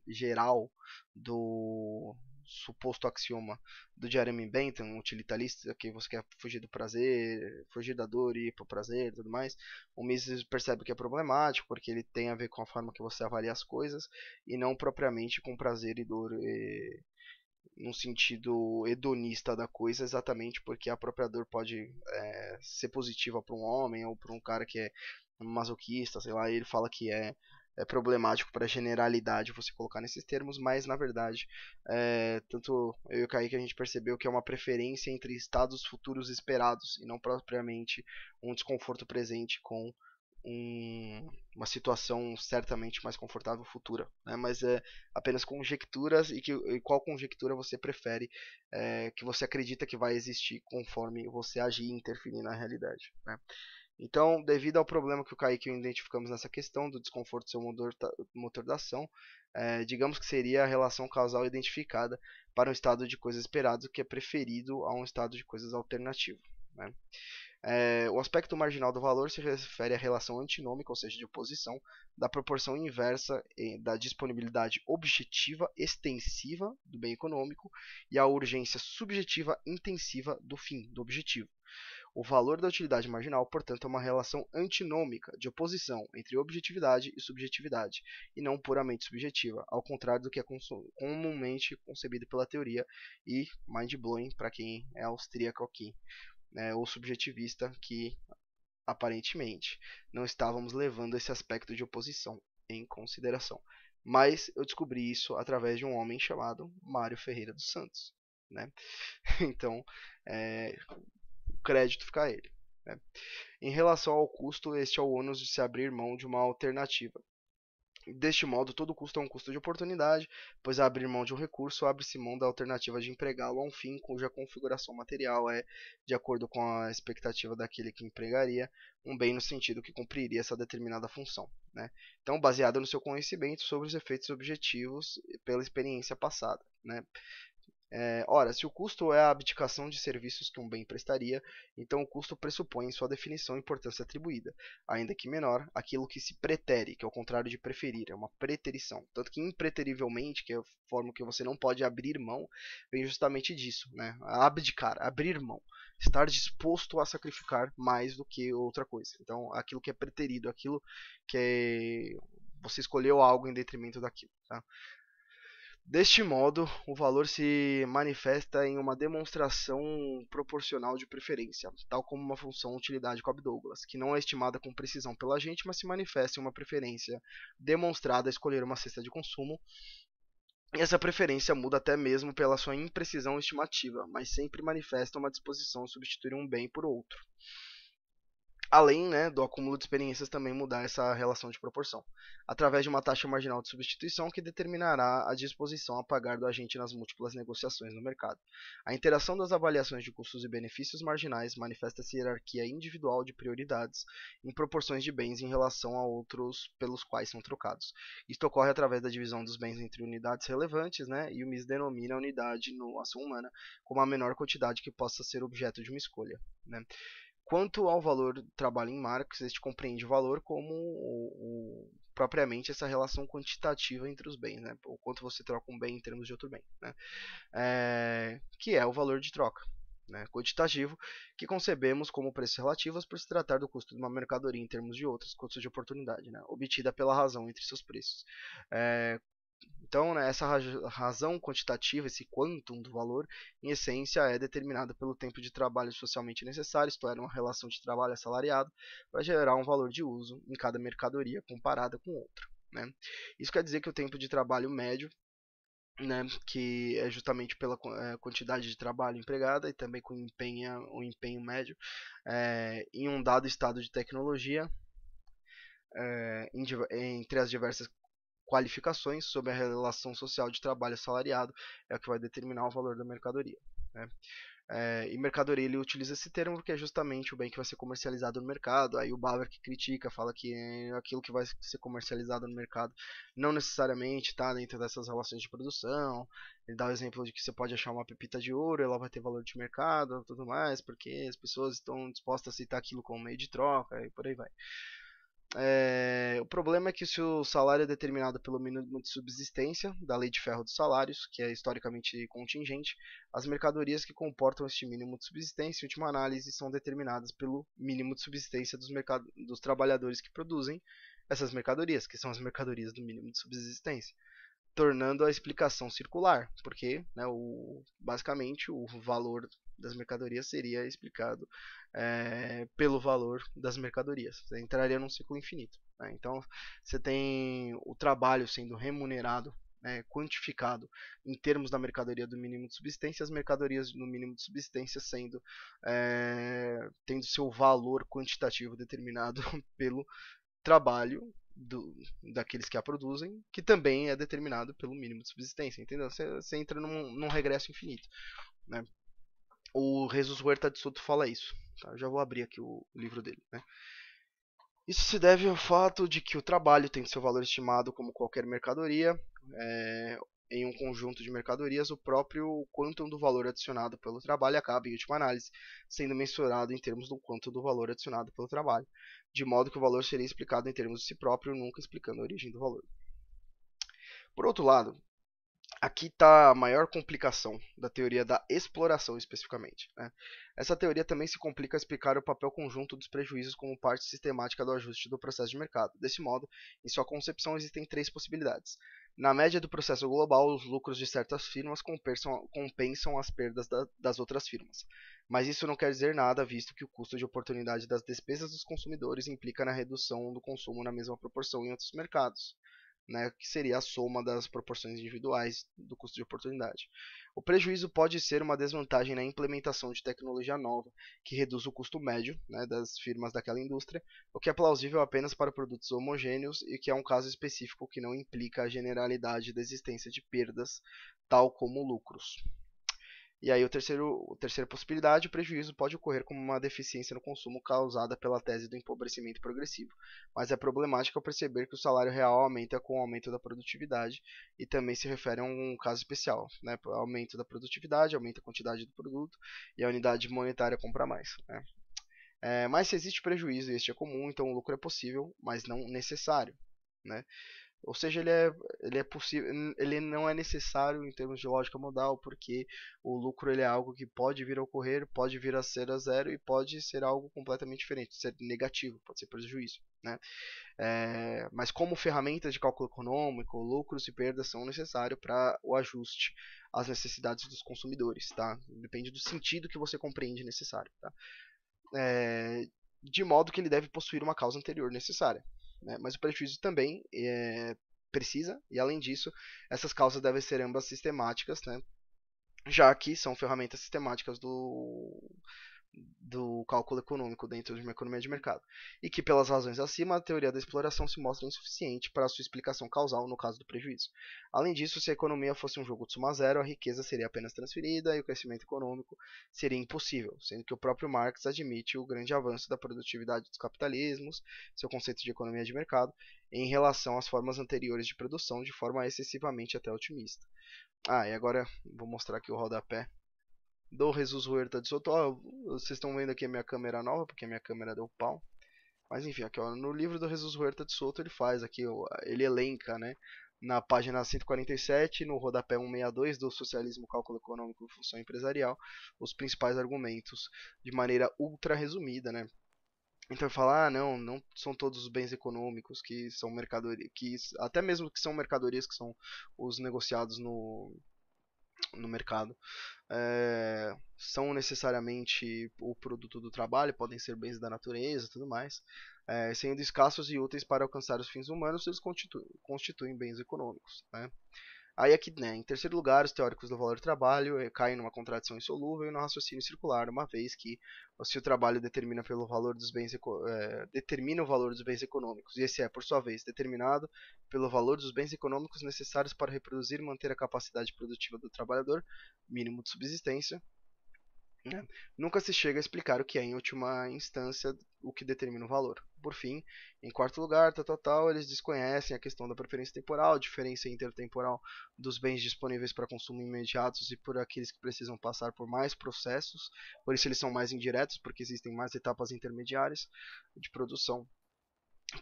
geral do suposto axioma do Jeremy Bentham, utilitarista, que você quer fugir do prazer, fugir da dor e ir para o prazer e tudo mais, o Mises percebe que é problemático, porque ele tem a ver com a forma que você avalia as coisas, e não propriamente com prazer e dor e num sentido hedonista da coisa, exatamente porque a própria dor pode é, ser positiva para um homem ou para um cara que é masoquista, sei lá, ele fala que é, é problemático para generalidade você colocar nesses termos, mas na verdade, é, tanto eu e o Kaique a gente percebeu que é uma preferência entre estados futuros esperados e não propriamente um desconforto presente com um, uma situação certamente mais confortável futura, né? mas é apenas conjecturas e, que, e qual conjectura você prefere é, que você acredita que vai existir conforme você agir e interferir na realidade. Né? Então, devido ao problema que o Kaique identificamos nessa questão do desconforto do seu motor, motor da ação, é, digamos que seria a relação causal identificada para um estado de coisas esperado que é preferido a um estado de coisas alternativo. Né? É, o aspecto marginal do valor se refere à relação antinômica, ou seja, de oposição, da proporção inversa da disponibilidade objetiva extensiva do bem econômico e à urgência subjetiva intensiva do fim, do objetivo. O valor da utilidade marginal, portanto, é uma relação antinômica de oposição entre objetividade e subjetividade, e não puramente subjetiva, ao contrário do que é comumente concebido pela teoria e mind-blowing para quem é austríaco aqui né, ou subjetivista que aparentemente não estávamos levando esse aspecto de oposição em consideração. Mas eu descobri isso através de um homem chamado Mário Ferreira dos Santos. Né? *laughs* Então, é, o crédito fica a ele. Né? Em relação ao custo, este é o ônus de se abrir mão de uma alternativa Deste modo, todo custo é um custo de oportunidade, pois abrir mão de um recurso abre-se mão da alternativa de empregá-lo a um fim cuja configuração material é, de acordo com a expectativa daquele que empregaria, um bem no sentido que cumpriria essa determinada função. Né? Então, baseado no seu conhecimento sobre os efeitos objetivos pela experiência passada. Né? É, ora, se o custo é a abdicação de serviços que um bem prestaria, então o custo pressupõe em sua definição importância atribuída, ainda que menor, aquilo que se pretere, que é o contrário de preferir, é uma preterição. Tanto que impreterivelmente, que é a forma que você não pode abrir mão, vem justamente disso, né? Abdicar, abrir mão, estar disposto a sacrificar mais do que outra coisa. Então, aquilo que é preterido, aquilo que é você escolheu algo em detrimento daquilo. Tá? Deste modo, o valor se manifesta em uma demonstração proporcional de preferência, tal como uma função utilidade Cobb-Douglas, que não é estimada com precisão pela gente, mas se manifesta em uma preferência demonstrada a escolher uma cesta de consumo. E essa preferência muda até mesmo pela sua imprecisão estimativa, mas sempre manifesta uma disposição a substituir um bem por outro além né, do acúmulo de experiências também mudar essa relação de proporção, através de uma taxa marginal de substituição que determinará a disposição a pagar do agente nas múltiplas negociações no mercado. A interação das avaliações de custos e benefícios marginais manifesta-se hierarquia individual de prioridades em proporções de bens em relação a outros pelos quais são trocados. Isto ocorre através da divisão dos bens entre unidades relevantes, né, e o MIS denomina a unidade no ação humana como a menor quantidade que possa ser objeto de uma escolha. Né. Quanto ao valor do trabalho em Marx, este compreende o valor como o, o, propriamente essa relação quantitativa entre os bens, né? o quanto você troca um bem em termos de outro bem, né? É, que é o valor de troca. Né, quantitativo, que concebemos como preços relativos por se tratar do custo de uma mercadoria em termos de outros custos de oportunidade, né, obtida pela razão entre seus preços. É, então, né, essa razão quantitativa, esse quantum do valor, em essência, é determinada pelo tempo de trabalho socialmente necessário, isto é, uma relação de trabalho assalariado, para gerar um valor de uso em cada mercadoria comparada com outra. Né? Isso quer dizer que o tempo de trabalho médio né, que é justamente pela é, quantidade de trabalho empregada e também com empenha, o empenho médio é, em um dado estado de tecnologia é, em, entre as diversas qualificações sobre a relação social de trabalho assalariado é o que vai determinar o valor da mercadoria. Né? É, e mercadoria ele utiliza esse termo porque é justamente o bem que vai ser comercializado no mercado. Aí o Bauer que critica, fala que é, aquilo que vai ser comercializado no mercado não necessariamente está dentro dessas relações de produção. Ele dá o exemplo de que você pode achar uma pepita de ouro, ela vai ter valor de mercado, tudo mais, porque as pessoas estão dispostas a aceitar aquilo como meio de troca e por aí vai. É, o problema é que se o salário é determinado pelo mínimo de subsistência da lei de ferro dos salários, que é historicamente contingente, as mercadorias que comportam este mínimo de subsistência, em última análise, são determinadas pelo mínimo de subsistência dos, dos trabalhadores que produzem essas mercadorias, que são as mercadorias do mínimo de subsistência, tornando a explicação circular, porque né, o, basicamente o valor das mercadorias seria explicado é, pelo valor das mercadorias. Você entraria num ciclo infinito. Né? Então, você tem o trabalho sendo remunerado né, quantificado em termos da mercadoria do mínimo de subsistência, as mercadorias no mínimo de subsistência sendo é, tendo seu valor quantitativo determinado *laughs* pelo trabalho do, daqueles que a produzem, que também é determinado pelo mínimo de subsistência. Entendeu? Você, você entra num, num regresso infinito. Né? O Jesus Huerta de Soto fala isso. Tá? Eu já vou abrir aqui o livro dele. Né? Isso se deve ao fato de que o trabalho tem seu valor estimado como qualquer mercadoria. É, em um conjunto de mercadorias, o próprio quantum do valor adicionado pelo trabalho acaba, em última análise, sendo mensurado em termos do quanto do valor adicionado pelo trabalho, de modo que o valor seria explicado em termos de si próprio, nunca explicando a origem do valor. Por outro lado, aqui está a maior complicação da teoria da exploração, especificamente. Né? Essa teoria também se complica a explicar o papel conjunto dos prejuízos como parte sistemática do ajuste do processo de mercado. Desse modo, em sua concepção, existem três possibilidades. Na média do processo global, os lucros de certas firmas compensam, compensam as perdas da, das outras firmas. Mas isso não quer dizer nada, visto que o custo de oportunidade das despesas dos consumidores implica na redução do consumo na mesma proporção em outros mercados né, que seria a soma das proporções individuais do custo de oportunidade. O prejuízo pode ser uma desvantagem na implementação de tecnologia nova, que reduz o custo médio né, das firmas daquela indústria, o que é plausível apenas para produtos homogêneos e que é um caso específico que não implica a generalidade da existência de perdas, tal como lucros. E aí, o terceiro, a terceira possibilidade, o prejuízo pode ocorrer como uma deficiência no consumo causada pela tese do empobrecimento progressivo, mas é problemático perceber que o salário real aumenta com o aumento da produtividade e também se refere a um caso especial, né? Aumento da produtividade, aumenta a quantidade do produto e a unidade monetária compra mais, né? É, mas se existe prejuízo e este é comum, então o lucro é possível, mas não necessário, né? Ou seja, ele é, ele é possível, ele não é necessário em termos de lógica modal, porque o lucro ele é algo que pode vir a ocorrer, pode vir a ser a zero e pode ser algo completamente diferente, ser negativo, pode ser prejuízo, né? É, mas como ferramentas de cálculo econômico, lucros e perdas são necessários para o ajuste às necessidades dos consumidores, tá? Depende do sentido que você compreende necessário, tá? É, de modo que ele deve possuir uma causa anterior necessária. Né? Mas o prejuízo também é, precisa, e além disso, essas causas devem ser ambas sistemáticas, né? já que são ferramentas sistemáticas do, do cálculo econômico dentro de uma economia de mercado, e que, pelas razões acima, a teoria da exploração se mostra insuficiente para sua explicação causal no caso do prejuízo. Além disso, se a economia fosse um jogo de soma zero, a riqueza seria apenas transferida e o crescimento econômico seria impossível, sendo que o próprio Marx admite o grande avanço da produtividade dos capitalismos, seu conceito de economia de mercado, em relação às formas anteriores de produção de forma excessivamente até otimista. Ah, e agora vou mostrar aqui o rodapé do Jesus Huerta de Soto. vocês estão vendo aqui a minha câmera nova, porque a minha câmera deu pau. Mas enfim, aqui ó, no livro do Jesus Huerta de Soto ele faz aqui, ele elenca, né? Na página 147, no rodapé 162 do Socialismo, Cálculo Econômico e Função Empresarial, os principais argumentos de maneira ultra resumida, né? Então falar, ah, não, não são todos os bens econômicos que são mercadorias, que até mesmo que são mercadorias que são os negociados no no mercado é, são necessariamente o produto do trabalho, podem ser bens da natureza e tudo mais. É, sendo escassos e úteis para alcançar os fins humanos, eles constituem, constituem bens econômicos. Né? Aí aqui, né, em terceiro lugar, os teóricos do valor do trabalho eh, caem numa contradição insolúvel e no raciocínio circular, uma vez que se o trabalho determina pelo valor dos bens é, determina o valor dos bens econômicos, e esse é, por sua vez, determinado pelo valor dos bens econômicos necessários para reproduzir e manter a capacidade produtiva do trabalhador, mínimo de subsistência, né? Nunca se chega a explicar o que é, em última instância, o que determina o valor. Por fim, em quarto lugar, tal, tal, tal, eles desconhecem a questão da preferência temporal, diferença intertemporal dos bens disponíveis para consumo imediatos e por aqueles que precisam passar por mais processos, por isso eles são mais indiretos, porque existem mais etapas intermediárias de produção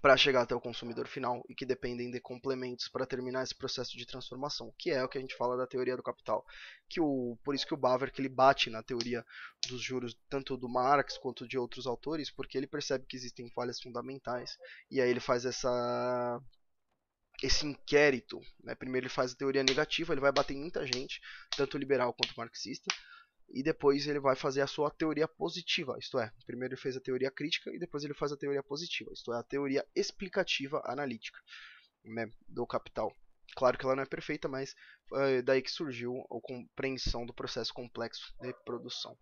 para chegar até o consumidor final e que dependem de complementos para terminar esse processo de transformação, que é o que a gente fala da teoria do capital, que o por isso que o Baver que ele bate na teoria dos juros tanto do Marx quanto de outros autores, porque ele percebe que existem falhas fundamentais e aí ele faz essa esse inquérito, né? Primeiro ele faz a teoria negativa, ele vai bater em muita gente, tanto liberal quanto marxista, e depois ele vai fazer a sua teoria positiva, isto é, primeiro ele fez a teoria crítica e depois ele faz a teoria positiva, isto é, a teoria explicativa analítica né, do capital. Claro que ela não é perfeita, mas é daí que surgiu a compreensão do processo complexo de produção.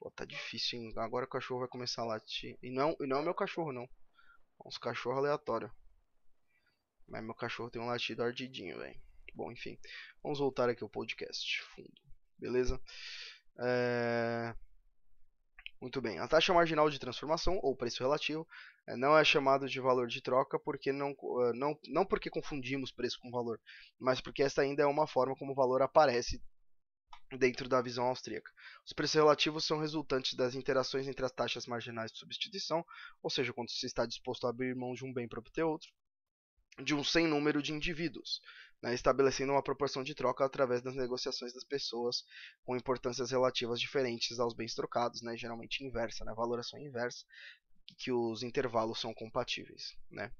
Pô, tá difícil, hein? Agora o cachorro vai começar a latir. E não, é e não é meu cachorro, não. É uns cachorros aleatórios. Mas meu cachorro tem um latido ardidinho, velho. Bom, enfim. Vamos voltar aqui ao podcast fundo. Beleza? É... Muito bem, a taxa marginal de transformação, ou preço relativo, é, não é chamado de valor de troca porque não, é, não, não porque confundimos preço com valor, mas porque esta ainda é uma forma como o valor aparece dentro da visão austríaca. Os preços relativos são resultantes das interações entre as taxas marginais de substituição, ou seja, quando se está disposto a abrir mão de um bem para obter outro, de um sem número de indivíduos, né, estabelecendo uma proporção de troca através das negociações das pessoas com importâncias relativas diferentes aos bens trocados, né, geralmente inversa, né, valoração inversa, que os intervalos são compatíveis. Né.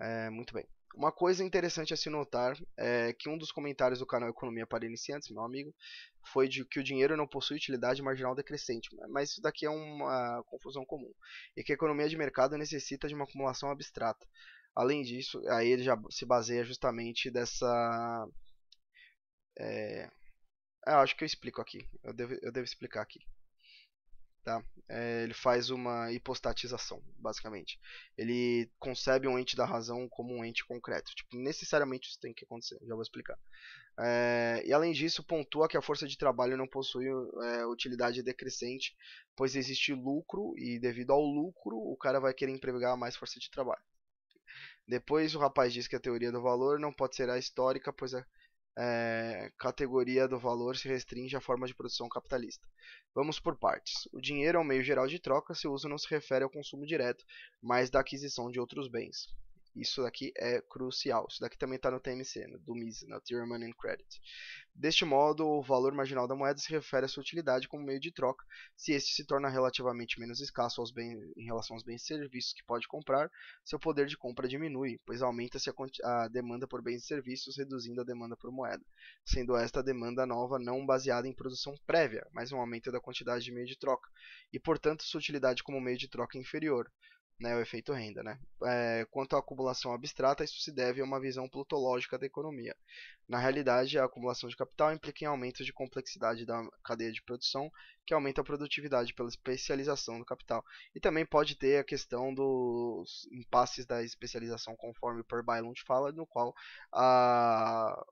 É, muito bem. Uma coisa interessante a se notar é que um dos comentários do canal Economia para Iniciantes, meu amigo, foi de que o dinheiro não possui utilidade marginal decrescente, né, mas isso daqui é uma confusão comum, e que a economia de mercado necessita de uma acumulação abstrata, Além disso, aí ele já se baseia justamente dessa. É, eh, eu ah, acho que eu explico aqui. Eu devo, eu devo explicar aqui. Tá? É, ele faz uma hipostatização, basicamente. Ele concebe um ente da razão como um ente concreto. Tipo, necessariamente isso tem que acontecer, já vou explicar. É, e além disso, pontua que a força de trabalho não possui é, utilidade decrescente, pois existe lucro, e devido ao lucro, o cara vai querer empregar mais força de trabalho. Depois o rapaz diz que a teoria do valor não pode ser a histórica, pois a é, categoria do valor se restringe à forma de produção capitalista. Vamos por partes. O dinheiro é um meio geral de troca, seu uso não se refere ao consumo direto, mas da aquisição de outros bens. Isso daqui é crucial. Isso daqui também está no TMC, no, né, do MIS, né, no Tier Money and Credit. Deste modo, o valor marginal da moeda se refere à sua utilidade como meio de troca, se este se torna relativamente menos escasso aos bens, em relação aos bens e serviços que pode comprar, seu poder de compra diminui, pois aumenta-se a, a demanda por bens e serviços, reduzindo a demanda por moeda, sendo esta a demanda nova não baseada em produção prévia, mas um aumento da quantidade de meio de troca, e portanto sua utilidade como meio de troca inferior, né, o efeito renda. Né? É, quanto à acumulação abstrata, isso se deve a uma visão plutológica da economia. Na realidade, a acumulação de capital implica em aumentos de complexidade da cadeia de produção, que aumenta a produtividade pela especialização do capital. E também pode ter a questão dos impasses da especialização, conforme o Perbylund fala, no qual a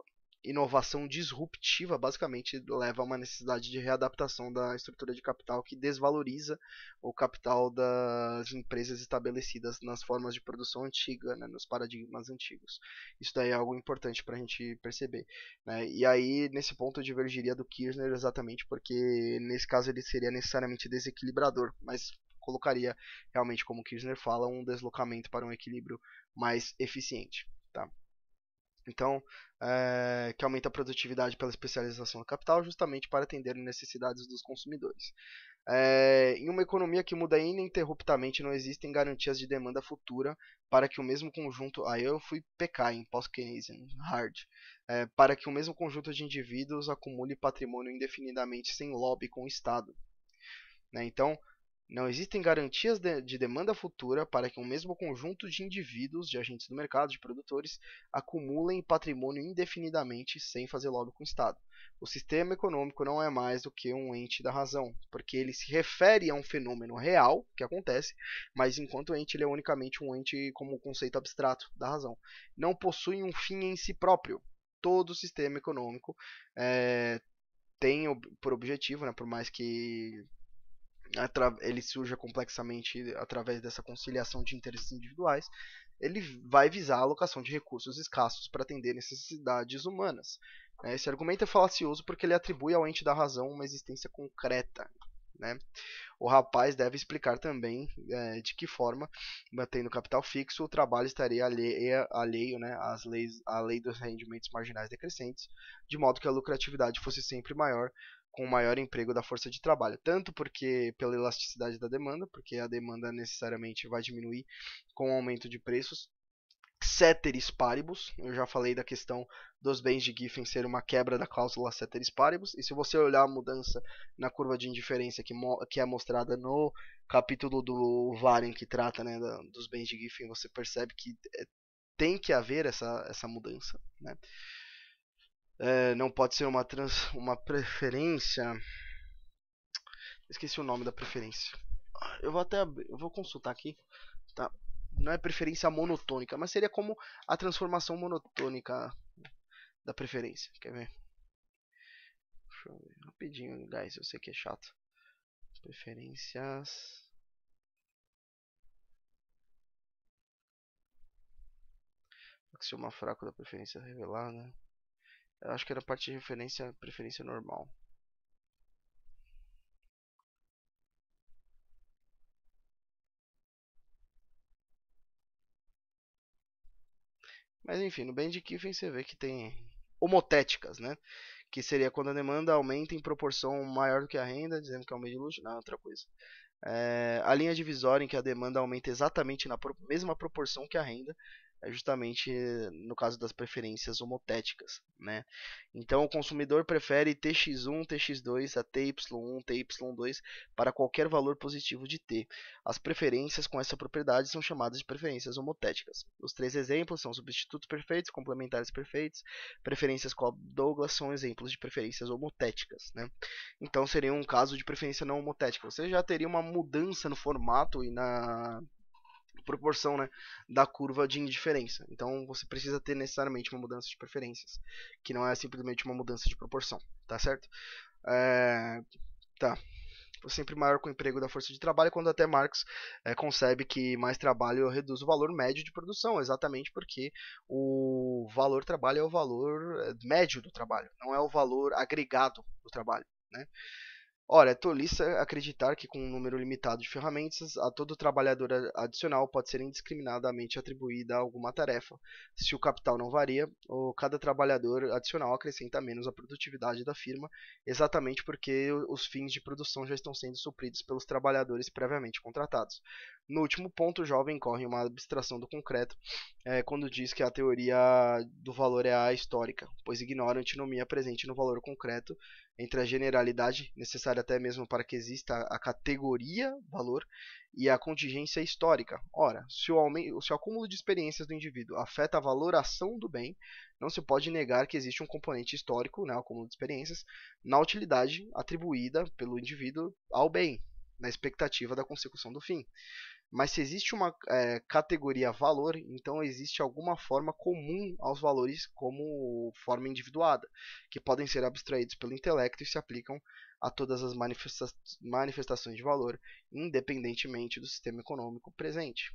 inovação disruptiva basicamente leva a uma necessidade de readaptação da estrutura de capital que desvaloriza o capital das empresas estabelecidas nas formas de produção antiga, né, nos paradigmas antigos. Isso daí é algo importante para a gente perceber. Né? E aí, nesse ponto, eu divergiria do Kirchner exatamente porque, nesse caso, ele seria necessariamente desequilibrador, mas colocaria realmente, como o Kirchner fala, um deslocamento para um equilíbrio mais eficiente. Tá? Então, é, que aumenta a produtividade pela especialização do capital, justamente para atender necessidades dos consumidores. É, em uma economia que muda ininterruptamente, não existem garantias de demanda futura para que o mesmo conjunto. Aí eu fui pecar em pós-Keynesian, hard. É, para que o mesmo conjunto de indivíduos acumule patrimônio indefinidamente sem lobby com o Estado. Né? Então, não existem garantias de, de demanda futura para que um mesmo conjunto de indivíduos, de agentes do mercado, de produtores, acumulem patrimônio indefinidamente sem fazer logo com o Estado. O sistema econômico não é mais do que um ente da razão, porque ele se refere a um fenômeno real que acontece, mas enquanto ente ele é unicamente um ente como conceito abstrato da razão. Não possui um fim em si próprio. Todo sistema econômico é, tem por objetivo, né, por mais que ele surja complexamente através dessa conciliação de interesses individuais, ele vai visar a alocação de recursos escassos para atender necessidades humanas. Né? Esse argumento é falacioso porque ele atribui ao ente da razão uma existência concreta. Né? O rapaz deve explicar também é, de que forma, mantendo capital fixo, o trabalho estaria alheio, alheio né, às leis, à lei dos rendimentos marginais decrescentes, de modo que a lucratividade fosse sempre maior com maior emprego da força de trabalho, tanto porque pela elasticidade da demanda, porque a demanda necessariamente vai diminuir com o aumento de preços, ceteris paribus, eu já falei da questão dos bens de Giffen ser uma quebra da cláusula ceteris paribus, e se você olhar a mudança na curva de indiferença que, que é mostrada no capítulo do Varen que trata né, dos bens de Giffen, você percebe que eh, tem que haver essa, essa mudança, né? é, não pode ser uma, trans, uma preferência. Esqueci o nome da preferência. Eu vou até eu vou consultar aqui. Tá. Não é preferência monotônica, mas seria como a transformação monotônica da preferência. Quer ver? Deixa eu ver rapidinho, guys. Eu sei que é chato. Preferências. Axioma fraco da preferência revelada. Eu acho que era parte de referência, preferência normal. Mas enfim, no Kiffin você vê que tem homotéticas, né? Que seria quando a demanda aumenta em proporção maior do que a renda, dizendo que é um meio de luxo, não, é outra coisa. É, a linha divisória em que a demanda aumenta exatamente na mesma proporção que a renda é justamente no caso das preferências homotéticas, né? Então o consumidor prefere TX1, TX2 a TY1, TY2 para qualquer valor positivo de T. As preferências com essa propriedade são chamadas de preferências homotéticas. Os três exemplos são substitutos perfeitos, complementares perfeitos, preferências Cobb-Douglas são exemplos de preferências homotéticas, né? Então seria um caso de preferência não homotética. Você já teria uma mudança no formato e na proporção né, da curva de indiferença. Então você precisa ter necessariamente uma mudança de preferências, que não é simplesmente uma mudança de proporção, tá certo? É, tá. Foi sempre maior com o emprego da força de trabalho, quando até Marx é, concebe que mais trabalho reduz o valor médio de produção, exatamente porque o valor trabalho é o valor é, médio do trabalho, não é o valor agregado do trabalho. Né? Ora, é tolice acreditar que, com um número limitado de ferramentas, a todo trabalhador adicional pode ser indiscriminadamente atribuída alguma tarefa, se o capital não varia, ou cada trabalhador adicional acrescenta menos a produtividade da firma, exatamente porque os fins de produção já estão sendo supridos pelos trabalhadores previamente contratados. No último ponto, Jovem corre uma abstração do concreto é, quando diz que a teoria do valor é a histórica, pois ignora a antinomia presente no valor concreto entre a generalidade, necessária até mesmo para que exista a categoria valor, e a contingência histórica. Ora, se o, aumento, se o acúmulo de experiências do indivíduo afeta a valoração do bem, não se pode negar que existe um componente histórico, né, acúmulo de experiências, na utilidade atribuída pelo indivíduo ao bem, na expectativa da consecução do fim. Mas se existe uma é, categoria valor, então existe alguma forma comum aos valores como forma individuada, que podem ser abstraídos pelo intelecto e se aplicam a todas as manifesta manifestações de valor, independentemente do sistema econômico presente.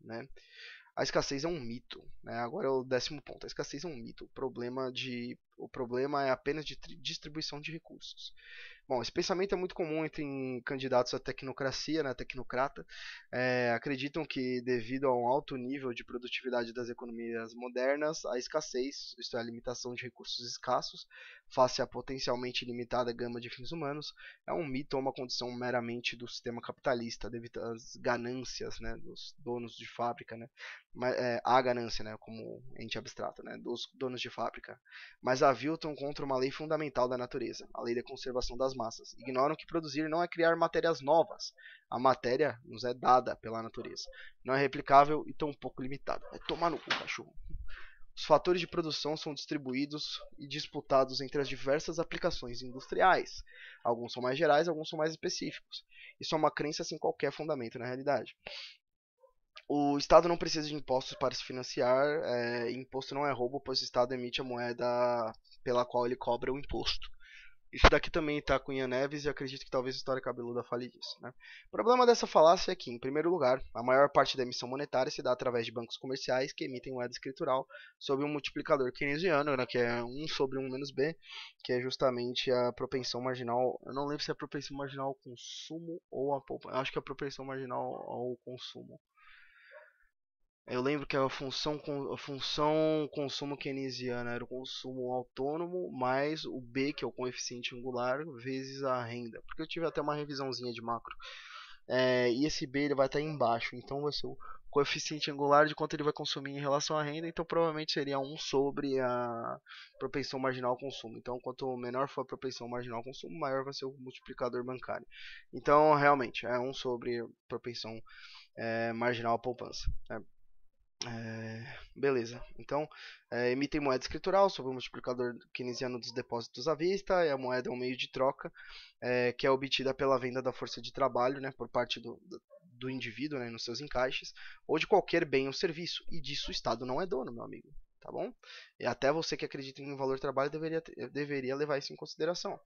Né? A escassez é um mito. Né? Agora é o décimo ponto. A escassez é um mito. O problema, de, o problema é apenas de distribuição de recursos. Bom, esse pensamento é muito comum entre candidatos à tecnocracia, né, tecnocrata. É, acreditam que, devido a um alto nível de produtividade das economias modernas, a escassez, isto é, a limitação de recursos escassos, face à potencialmente limitada gama de fins humanos, é um mito ou uma condição meramente do sistema capitalista, devido às ganâncias né, dos donos de fábrica, né, mas, é, a ganância né, como ente abstrato, né, dos donos de fábrica, mas aviltam contra uma lei fundamental da natureza, a lei da conservação das massas. Ignoram que produzir não é criar matérias novas. A matéria nos é dada pela natureza. Não é replicável e tão pouco limitada. É tomar no cu, cachorro. Os fatores de produção são distribuídos e disputados entre as diversas aplicações industriais. Alguns são mais gerais, alguns são mais específicos. Isso é uma crença sem qualquer fundamento na realidade. O Estado não precisa de impostos para se financiar, é, imposto não é roubo, pois o Estado emite a moeda pela qual ele cobra o imposto. Isso daqui também está com Ian Neves e acredito que talvez a história cabeluda fale disso. Né? O problema dessa falácia é que, em primeiro lugar, a maior parte da emissão monetária se dá através de bancos comerciais que emitem moeda escritural sob um multiplicador keynesiano, né, que é 1 sobre 1 menos B, que é justamente a propensão marginal. Eu não lembro se é a propensão marginal ao consumo ou a poupança. Acho que é a propensão marginal ao consumo. Eu lembro que a função, a função consumo keynesiana era o consumo autônomo mais o B, que é o coeficiente angular, vezes a renda. Porque eu tive até uma revisãozinha de macro. É, e esse B ele vai estar embaixo, então vai ser o coeficiente angular de quanto ele vai consumir em relação à renda, então provavelmente seria 1 sobre a propensão marginal ao consumo. Então, quanto menor for a propensão marginal ao consumo, maior vai ser o multiplicador bancário. Então, realmente, é 1 sobre propensão é, marginal à poupança. Né? É, beleza, então é, emitem moeda escritural sobre o multiplicador keynesiano dos depósitos à vista, e a moeda é um meio de troca é, que é obtida pela venda da força de trabalho né, por parte do, do indivíduo né, nos seus encaixes, ou de qualquer bem ou serviço, e disso o Estado não é dono, meu amigo, tá bom? E até você que acredita em valor trabalho deveria, deveria levar isso em consideração,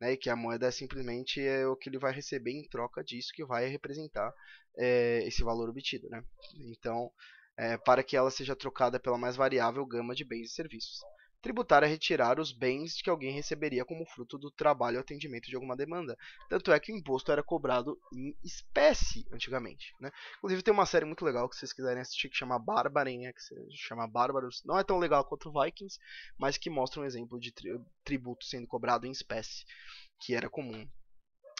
né, e que a moeda é simplesmente é o que ele vai receber em troca disso que vai representar é, esse valor obtido, né? Então é, para que ela seja trocada pela mais variável gama de bens e serviços. Tributar é retirar os bens que alguém receberia como fruto do trabalho ou atendimento de alguma demanda. Tanto é que o imposto era cobrado em espécie antigamente. Né? Inclusive tem uma série muito legal que vocês quiserem assistir que chama Barbarinha, que se chama Bárbaros. Não é tão legal quanto Vikings, mas que mostra um exemplo de tributo sendo cobrado em espécie, que era comum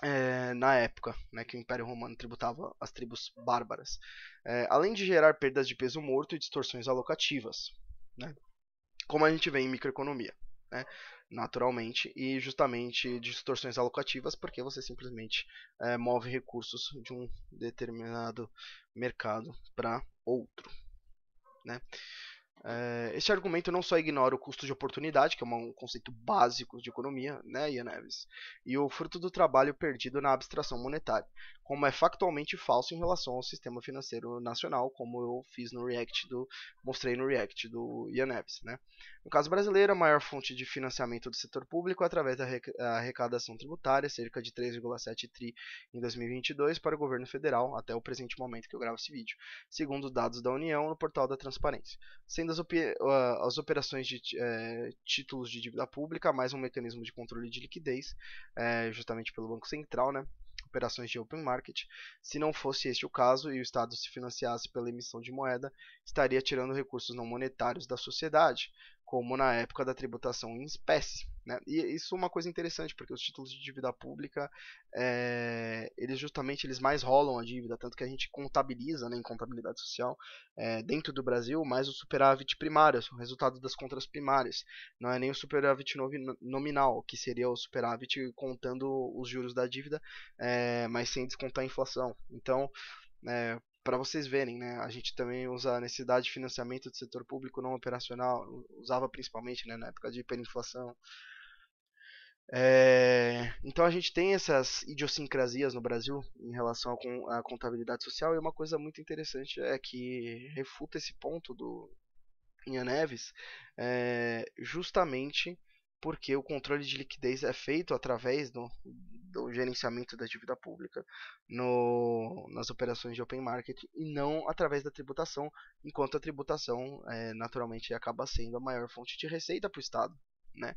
é, na época, né, que o Império Romano tributava as tribos bárbaras, é, além de gerar perdas de peso morto e distorções alocativas, né, como a gente vê em microeconomia, né, naturalmente, e justamente distorções alocativas, porque você simplesmente é, move recursos de um determinado mercado para outro. Né. É, este argumento não só ignora o custo de oportunidade, que é um conceito básico de economia, né, Ian Neves, e o fruto do trabalho perdido na abstração monetária, como é factualmente falso em relação ao sistema financeiro nacional, como eu fiz no React do, mostrei no React do Ian Neves, né. No caso brasileiro, a maior fonte de financiamento do setor público é através da arrecadação tributária, cerca de 3,7 tri em 2022 para o governo federal até o presente momento que eu gravo esse vídeo, segundo dados da União no portal da Transparência. Sendo das as operações de é, títulos de dívida pública, mais um mecanismo de controle de liquidez, é, justamente pelo Banco Central, né? operações de open market. Se não fosse este o caso e o Estado se financiasse pela emissão de moeda, estaria tirando recursos não monetários da sociedade, como na época da tributação em espécie. Né? E isso é uma coisa interessante, porque os títulos de dívida pública, é, eles justamente eles mais rolam a dívida, tanto que a gente contabiliza né, em contabilidade social é, dentro do Brasil mais o superávit primário, o resultado das contas primárias. Não é nem o superávit nominal, que seria o superávit contando os juros da dívida, é, mas sem descontar a inflação. Então, para vocês verem, né? A gente também usa a necessidade de financiamento do setor público não operacional, usava principalmente né, na época de hiperinflação, é, então a gente tem essas idiosincrasias no Brasil em relação à contabilidade social e uma coisa muito interessante é que refuta esse ponto do Inha Neves é, justamente porque o controle de liquidez é feito através do, do gerenciamento da dívida pública no, nas operações de open market e não através da tributação, enquanto a tributação é, naturalmente acaba sendo a maior fonte de receita para o Estado. Né?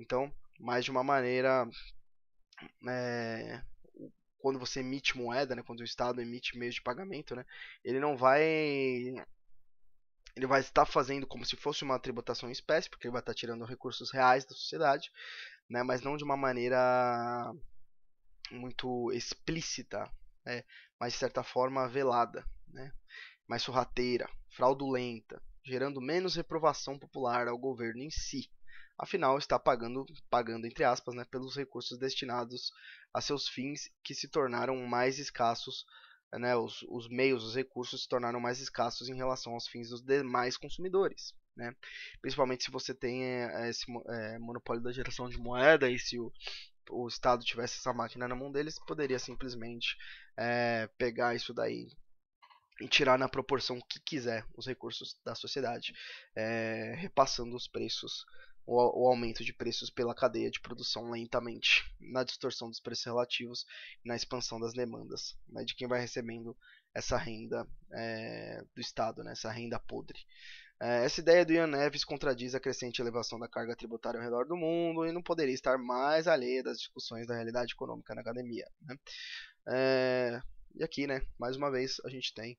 Então, mas de uma maneira. É, quando você emite moeda, né, quando o Estado emite meio de pagamento, né, ele não vai. Ele vai estar fazendo como se fosse uma tributação em espécie, porque ele vai estar tirando recursos reais da sociedade, né, mas não de uma maneira muito explícita, né, mas de certa forma velada, né, mais sorrateira, fraudulenta, gerando menos reprovação popular ao governo em si afinal está pagando, pagando entre aspas, né, pelos recursos destinados a seus fins que se tornaram mais escassos, né, os, os meios, os recursos se tornaram mais escassos em relação aos fins dos demais consumidores. Né? Principalmente se você tem eh, esse é, monopólio da geração de moeda e se o, o Estado tivesse essa máquina na mão deles, poderia simplesmente é, pegar isso daí e tirar na proporção que quiser os recursos da sociedade, é, repassando os preços o, o aumento de preços pela cadeia de produção lentamente, *laughs* na distorção dos preços relativos e na expansão das demandas, né, de quem vai recebendo essa renda é, do Estado, né, essa renda podre. É, essa ideia do Ian Neves contradiz a crescente elevação da carga tributária ao redor do mundo e não poderia estar mais alheia das discussões da realidade econômica na academia. Né? É, e aqui, né, mais uma vez, a gente tem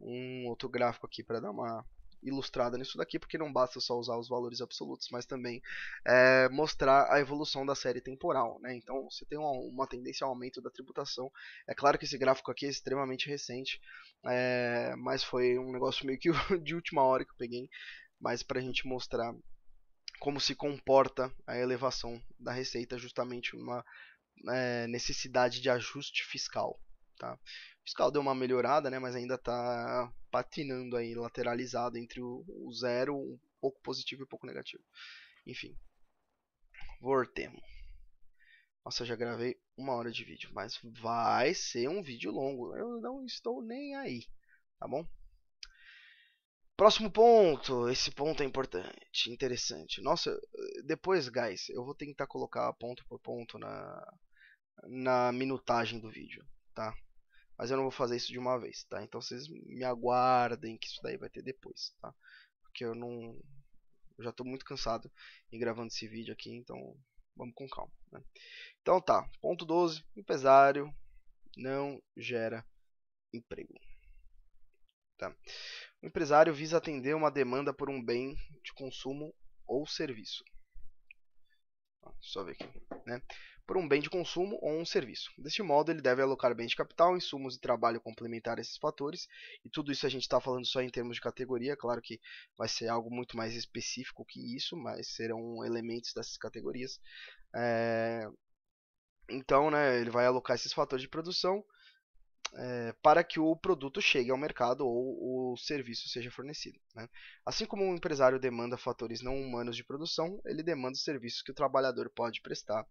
um outro gráfico aqui para dar uma ilustrada nisso daqui, porque não basta só usar os valores absolutos, mas também é, mostrar a evolução da série temporal. Né? Então você tem uma, uma, tendência ao aumento da tributação. É claro que esse gráfico aqui é extremamente recente, é, mas foi um negócio meio que *laughs* de última hora que eu peguei, mas para a gente mostrar como se comporta a elevação da receita, justamente uma é, necessidade de ajuste fiscal. Tá? O fiscal deu uma melhorada, né? Mas ainda está patinando aí, lateralizado entre o, zero, um pouco positivo e um pouco negativo. Enfim. Voltemos. Nossa, já gravei uma hora de vídeo, mas vai ser um vídeo longo. Eu não estou nem aí, tá bom? Próximo ponto, esse ponto é importante, interessante. Nossa, depois, guys, eu vou tentar colocar ponto por ponto na, na minutagem do vídeo, tá? Mas eu não vou fazer isso de uma vez, tá? Então vocês me aguardem que isso daí vai ter depois, tá? Porque eu não... Eu já estou muito cansado em gravando esse vídeo aqui, então vamos com calma. Né? Então tá, ponto 12, empresário não gera emprego. Tá. O empresário visa atender uma demanda por um bem de consumo ou serviço só ver aqui, né? por um bem de consumo ou um serviço. Deste modo, ele deve alocar bens de capital, insumos e trabalho complementar esses fatores, e tudo isso a gente está falando só em termos de categoria, claro que vai ser algo muito mais específico que isso, mas serão elementos dessas categorias. É... Então, né, ele vai alocar esses fatores de produção, é, para que o produto chegue ao mercado ou o serviço seja fornecido. Né? Assim como um empresário demanda fatores não humanos de produção, ele demanda os serviços que o trabalhador pode prestar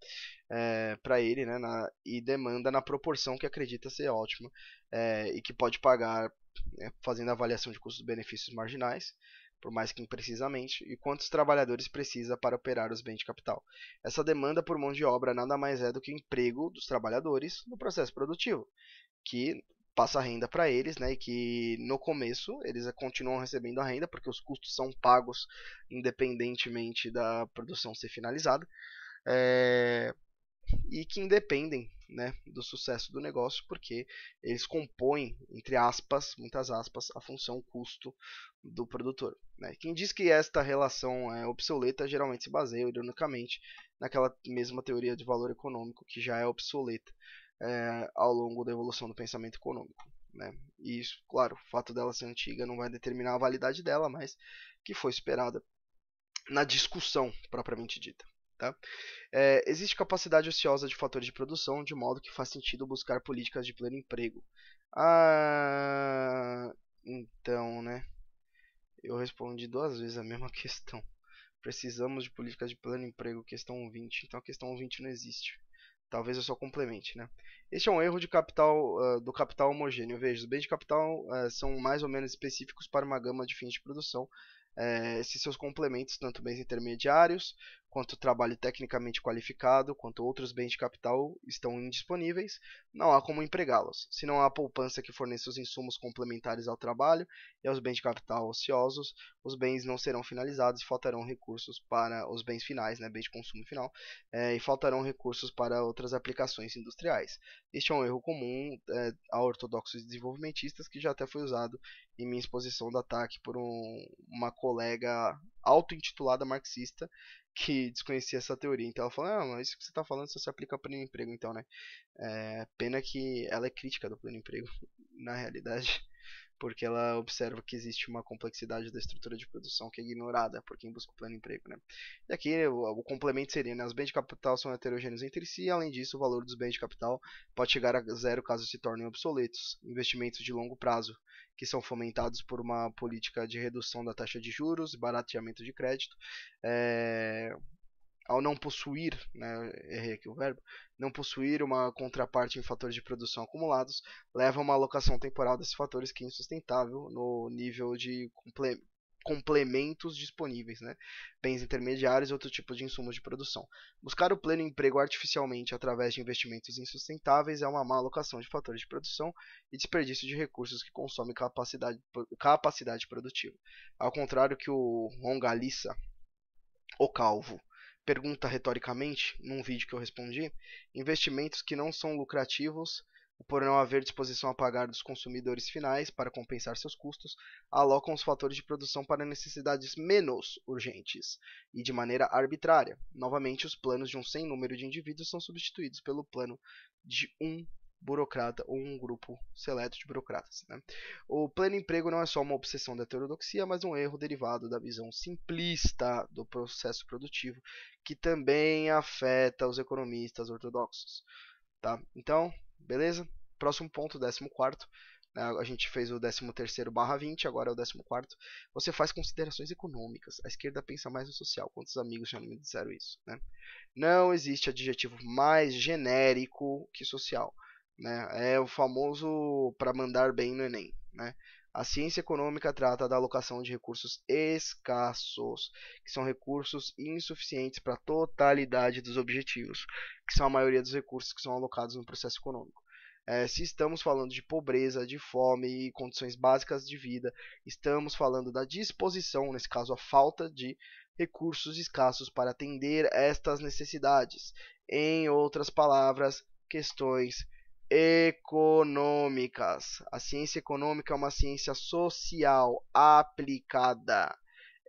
é, eh, para ele né, na, e demanda na proporção que acredita ser ótima é, e que pode pagar né, fazendo avaliação de custos-benefícios marginais por mais que imprecisamente, e quantos trabalhadores precisa para operar os bens de capital. Essa demanda por mão de obra nada mais é do que o emprego dos trabalhadores no processo produtivo que passa renda para eles, né? E que no começo eles continuam recebendo a renda porque os custos são pagos independentemente da produção ser finalizada é, e que independem, né, do sucesso do negócio porque eles compõem entre aspas, muitas aspas, a função custo do produtor. Né? Quem diz que esta relação é obsoleta geralmente se baseia ironicamente naquela mesma teoria de valor econômico que já é obsoleta é, ao longo da evolução do pensamento econômico. Né? E isso, claro, o fato dela ser antiga não vai determinar a validade dela, mas que foi esperada na discussão propriamente dita. Tá? É, existe capacidade ociosa de fatores de produção, de modo que faz sentido buscar políticas de pleno emprego. Ah, então, né? Eu respondi duas vezes a mesma *laughs* questão. Precisamos de políticas de pleno emprego, questão 20. Então a questão 20 não existe. Talvez eu só complemente, né? Este é um erro de capital, uh, do capital homogêneo. Veja, os bens de capital uh, são mais ou menos específicos para uma gama de fins de produção. Uh, esses seus complementos, tanto bens intermediários quanto trabalho tecnicamente qualificado, quanto outros bens de capital estão indisponíveis, não há como empregá-los. Se não há poupança que forneça os insumos complementares ao trabalho e aos bens de capital ociosos, os bens não serão finalizados e faltarão recursos para os bens finais, né, bens de consumo final, é, e faltarão recursos para outras aplicações industriais. Este é um erro comum é, a ortodoxos desenvolvimentistas que já até foi usado em minha exposição do ataque por um, uma colega auto-intitulada marxista que desconhecia essa teoria. Então ela falou, ah, mas isso que você está falando só se aplica ao pleno emprego, então, né? É, pena que ela é crítica do pleno emprego, *laughs* na realidade porque ela observa que existe uma complexidade da estrutura de produção que é ignorada por quem busca o pleno emprego. Né? E aqui o, complemento seria, né, os bens de capital são heterogêneos entre si, além disso, o valor dos bens de capital pode chegar a zero caso se tornem obsoletos. Investimentos de longo prazo, que são fomentados por uma política de redução da taxa de juros, e barateamento de crédito, é, ao não possuir, né, errei aqui o verbo, não possuir uma contraparte em fatores de produção acumulados, leva a uma alocação temporal desses fatores que é insustentável no nível de complementos disponíveis, né, bens intermediários e outro tipo de insumos de produção. Buscar o pleno emprego artificialmente através de investimentos insustentáveis é uma má alocação de fatores de produção e desperdício de recursos que consome capacidade, capacidade produtiva. Ao contrário que o Rongalissa, o calvo, pergunta retoricamente, num vídeo que eu respondi, investimentos que não são lucrativos por não haver disposição a pagar dos consumidores finais para compensar seus custos, alocam os fatores de produção para necessidades menos urgentes e de maneira arbitrária. Novamente, os planos de um sem número de indivíduos são substituídos pelo plano de um burocrata ou um grupo seleto de burocratas. Né? O pleno emprego não é só uma obsessão da heterodoxia, mas um erro derivado da visão simplista do processo produtivo, que também afeta os economistas ortodoxos. Tá? Então, beleza? Próximo ponto, décimo quarto. Né? A gente fez o 13 barra 20, agora é o 14 Você faz considerações econômicas. A esquerda pensa mais no social. Quantos amigos já me disseram isso? Né? Não existe adjetivo mais genérico que social. Né? É o famoso para mandar bem no Enem. Né? A ciência econômica trata da alocação de recursos escassos, que são recursos insuficientes para a totalidade dos objetivos, que são a maioria dos recursos que são alocados no processo econômico. É, se estamos falando de pobreza, de fome e condições básicas de vida, estamos falando da disposição, nesse caso a falta de recursos escassos para atender estas necessidades. Em outras palavras, questões econômicas. A ciência econômica é uma ciência social aplicada.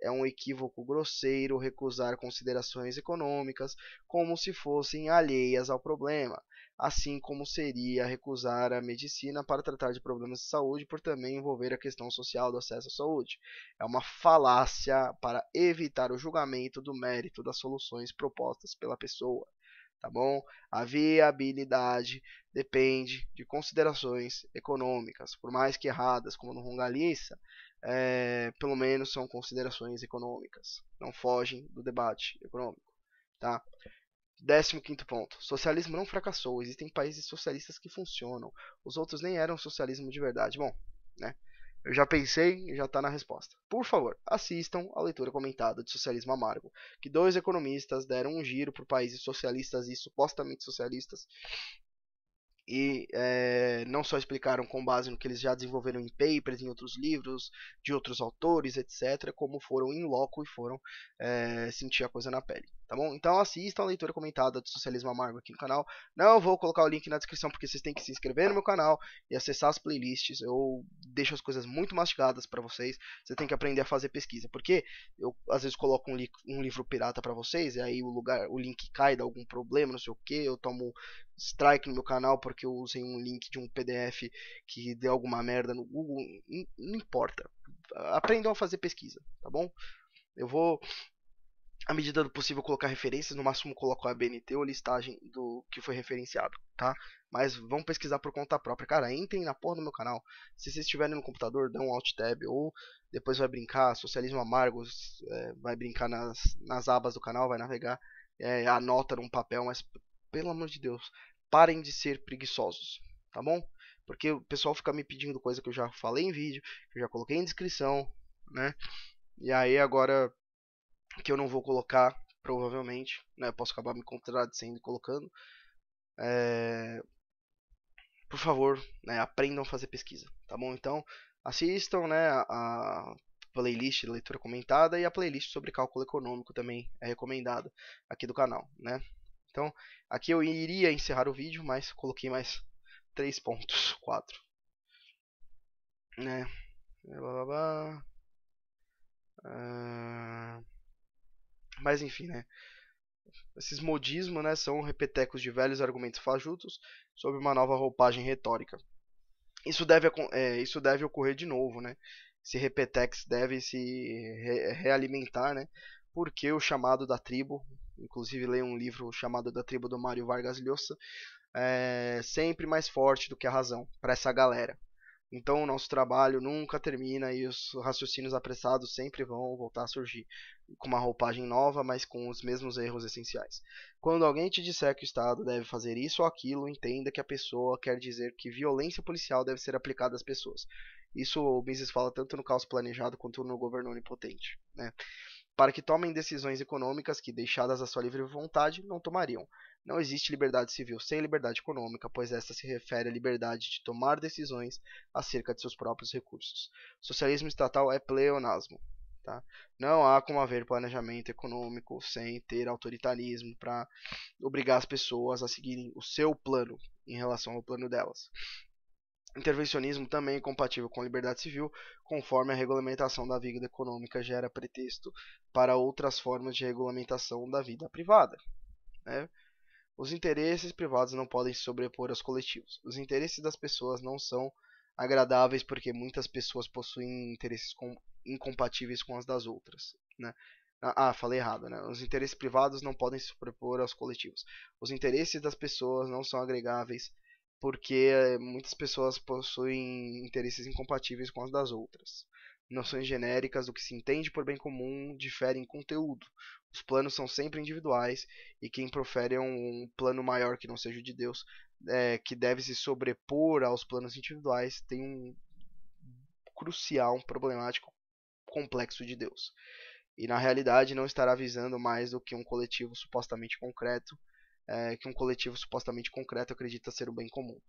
É um equívoco grosseiro recusar considerações econômicas como se fossem alheias ao problema, assim como seria recusar a medicina para tratar de problemas de saúde por também envolver a questão social do acesso à saúde. É uma falácia para evitar o julgamento do mérito das soluções propostas pela pessoa tá bom? A viabilidade depende de considerações econômicas, por mais que erradas, como no Rongalissa, é, pelo menos são considerações econômicas, não fogem do debate econômico, tá? 15 ponto. Socialismo não fracassou. Existem países socialistas que funcionam. Os outros nem eram socialismo de verdade. Bom, né? Eu já pensei, já está na resposta. Por favor, assistam a leitura comentada de Socialismo Amargo, que dois economistas deram um giro por países socialistas e supostamente socialistas e é, não só explicaram com base no que eles já desenvolveram em papers, em outros livros, de outros autores, etc., como foram em loco e foram é, sentir a coisa na pele, tá bom? Então assistam a leitura comentada do Socialismo Amargo aqui no canal. Não vou colocar o link na descrição porque vocês têm que se inscrever no meu canal e acessar as playlists. Eu deixo as coisas muito mastigadas para vocês. Você tem que aprender a fazer pesquisa, porque eu às vezes coloco um, li um livro pirata para vocês e aí o lugar, o link cai, dá algum problema, não sei o que, eu tomo strike no meu canal porque eu usei um link de um PDF que deu alguma merda no Google, não, não importa. Aprendam a fazer pesquisa, tá bom? Eu vou, à medida do possível, colocar referências, no máximo coloco a BNT ou a listagem do que foi referenciado, tá? Mas vão pesquisar por conta própria. Cara, entrem na porra do meu canal. Se vocês estiverem no computador, dê um Alt Tab ou depois vai brincar, Socialismo Amargo, é, vai brincar nas, nas abas do canal, vai navegar, é, anota num papel, mas pelo amor de Deus, parem de ser preguiçosos, tá bom? Porque o pessoal fica me pedindo coisa que eu já falei em vídeo, que eu já coloquei em descrição, né? E aí agora que eu não vou colocar, provavelmente, né? Eu posso acabar me contradizendo e colocando. É... Por favor, né, aprendam a fazer pesquisa, tá bom? Então, assistam, né, a playlist de leitura comentada e a playlist sobre cálculo econômico também é recomendada aqui do canal, né? Então, aqui eu iria encerrar o vídeo, mas coloquei mais três pontos, *laughs* quatro, Né? Blá, blá, blá. Uh... Mas enfim, né? Esses modismos né, são repetecos de velhos argumentos fajutos sob uma nova roupagem retórica. Isso deve, é, isso deve ocorrer de novo, né? Esse repetex deve se re realimentar, né? Porque o chamado da tribo Inclusive leio um livro chamado Da Tribo do Mário Vargas Llosa. É sempre mais forte do que a razão para essa galera. Então o nosso trabalho nunca termina e os raciocínios apressados sempre vão voltar a surgir, com uma roupagem nova, mas com os mesmos erros essenciais. Quando alguém te disser que o Estado deve fazer isso ou aquilo, entenda que a pessoa quer dizer que violência policial deve ser aplicada às pessoas. Isso o Mises fala tanto no caos planejado quanto no governo onipotente. Né? para que tomem decisões econômicas que, deixadas à sua livre vontade, não tomariam. Não existe liberdade civil sem liberdade econômica, pois esta se refere à liberdade de tomar decisões acerca de seus próprios recursos. socialismo estatal é pleonasmo. Tá? Não há como haver planejamento econômico sem ter autoritarismo para obrigar as pessoas a seguirem o seu plano em relação ao plano delas. Intervencionismo também é com a liberdade civil, conforme a regulamentação da vida econômica gera pretexto para outras formas de regulamentação da vida privada. Né? Os interesses privados não podem se sobrepor aos coletivos. Os interesses das pessoas não são agradáveis porque muitas pessoas possuem interesses com, incompatíveis com as das outras. Né? Ah, ah falei errado, né? Os interesses privados não podem se sobrepor aos coletivos. Os interesses das pessoas não são agregáveis porque eh, muitas pessoas possuem interesses incompatíveis com as das outras. Noções genéricas do que se entende por bem comum diferem em conteúdo. Os planos são sempre individuais e quem profere é um plano maior que não seja o de Deus, é, que deve se sobrepor aos planos individuais, tem um crucial, um problemático complexo de Deus. E na realidade não estará visando mais do que um coletivo supostamente concreto, é, que um coletivo supostamente concreto acredita ser o bem comum.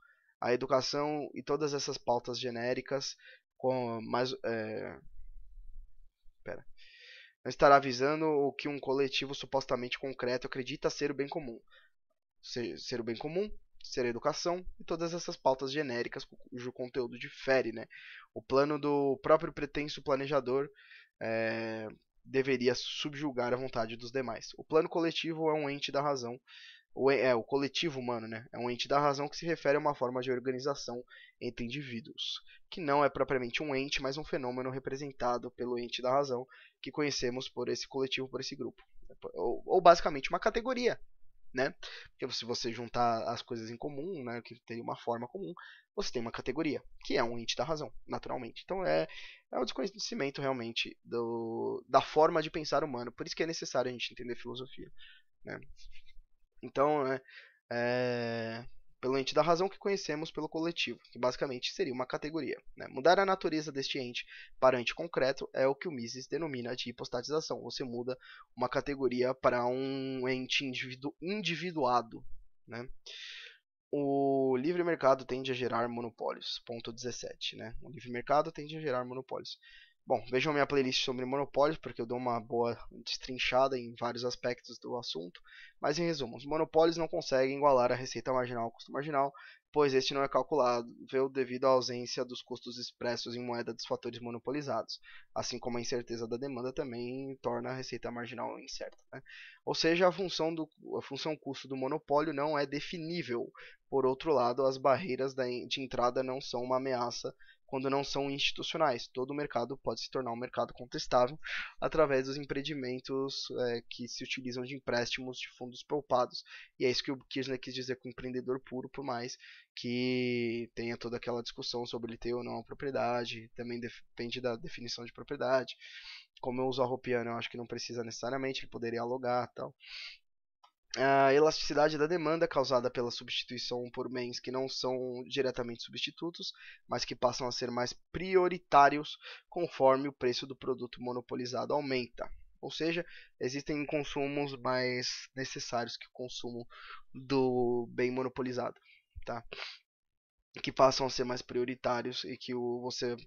A educação e todas essas pautas genéricas com mais é, pera, não estará avisando o que um coletivo supostamente concreto acredita ser o bem comum. Ser, ser o bem comum, ser a educação e todas essas pautas genéricas cujo conteúdo difere. Né? O plano do próprio pretenso planejador é, deveria subjugar a vontade dos demais. O plano coletivo é um ente da razão o, é, é, o coletivo humano, né? É um ente da razão que se refere a uma forma de organização entre indivíduos, que não é propriamente um ente, mas um fenômeno representado pelo ente da razão que conhecemos por esse coletivo, por esse grupo. Ou, ou basicamente uma categoria, né? Porque se você juntar as coisas em comum, né, que tem uma forma comum, você tem uma categoria, que é um ente da razão, naturalmente. Então é, é um desconhecimento realmente do, da forma de pensar humano. Por isso que é necessário a gente entender filosofia, né? Então, né, é, pelo ente da razão que conhecemos pelo coletivo, que basicamente seria uma categoria. Né? Mudar a natureza deste ente para ente concreto é o que o Mises denomina de hipostatização. Você muda uma categoria para um ente individu individuado. Né? O livre mercado tende a gerar monopólios. Ponto 17. Né? O livre mercado tende a gerar monopólios. Bom, vejam minha playlist sobre monopólios, porque eu dou uma boa destrinchada em vários aspectos do assunto. Mas em resumo, os monopólios não conseguem igualar a receita marginal ao custo marginal, pois este não é calculável devido à ausência dos custos expressos em moeda dos fatores monopolizados, assim como a incerteza da demanda também torna a receita marginal incerta. Né? Ou seja, a função, do, a função custo do monopólio não é definível. Por outro lado, as barreiras de entrada não são uma ameaça quando não são institucionais. Todo mercado pode se tornar um mercado contestável através dos empreendimentos é, que se utilizam de empréstimos de fundos poupados. E é isso que o Kirchner quis dizer com empreendedor puro, por mais que tenha toda aquela discussão sobre ele ter ou não a propriedade, também depende da definição de propriedade. Como eu uso a Ropiano, eu acho que não precisa necessariamente, ele poderia alugar tal a elasticidade da demanda causada pela substituição por bens que não são diretamente substitutos, mas que passam a ser mais prioritários conforme o preço do produto monopolizado aumenta. Ou seja, existem consumos mais necessários que o consumo do bem monopolizado, tá? Que passam a ser mais prioritários e que o, você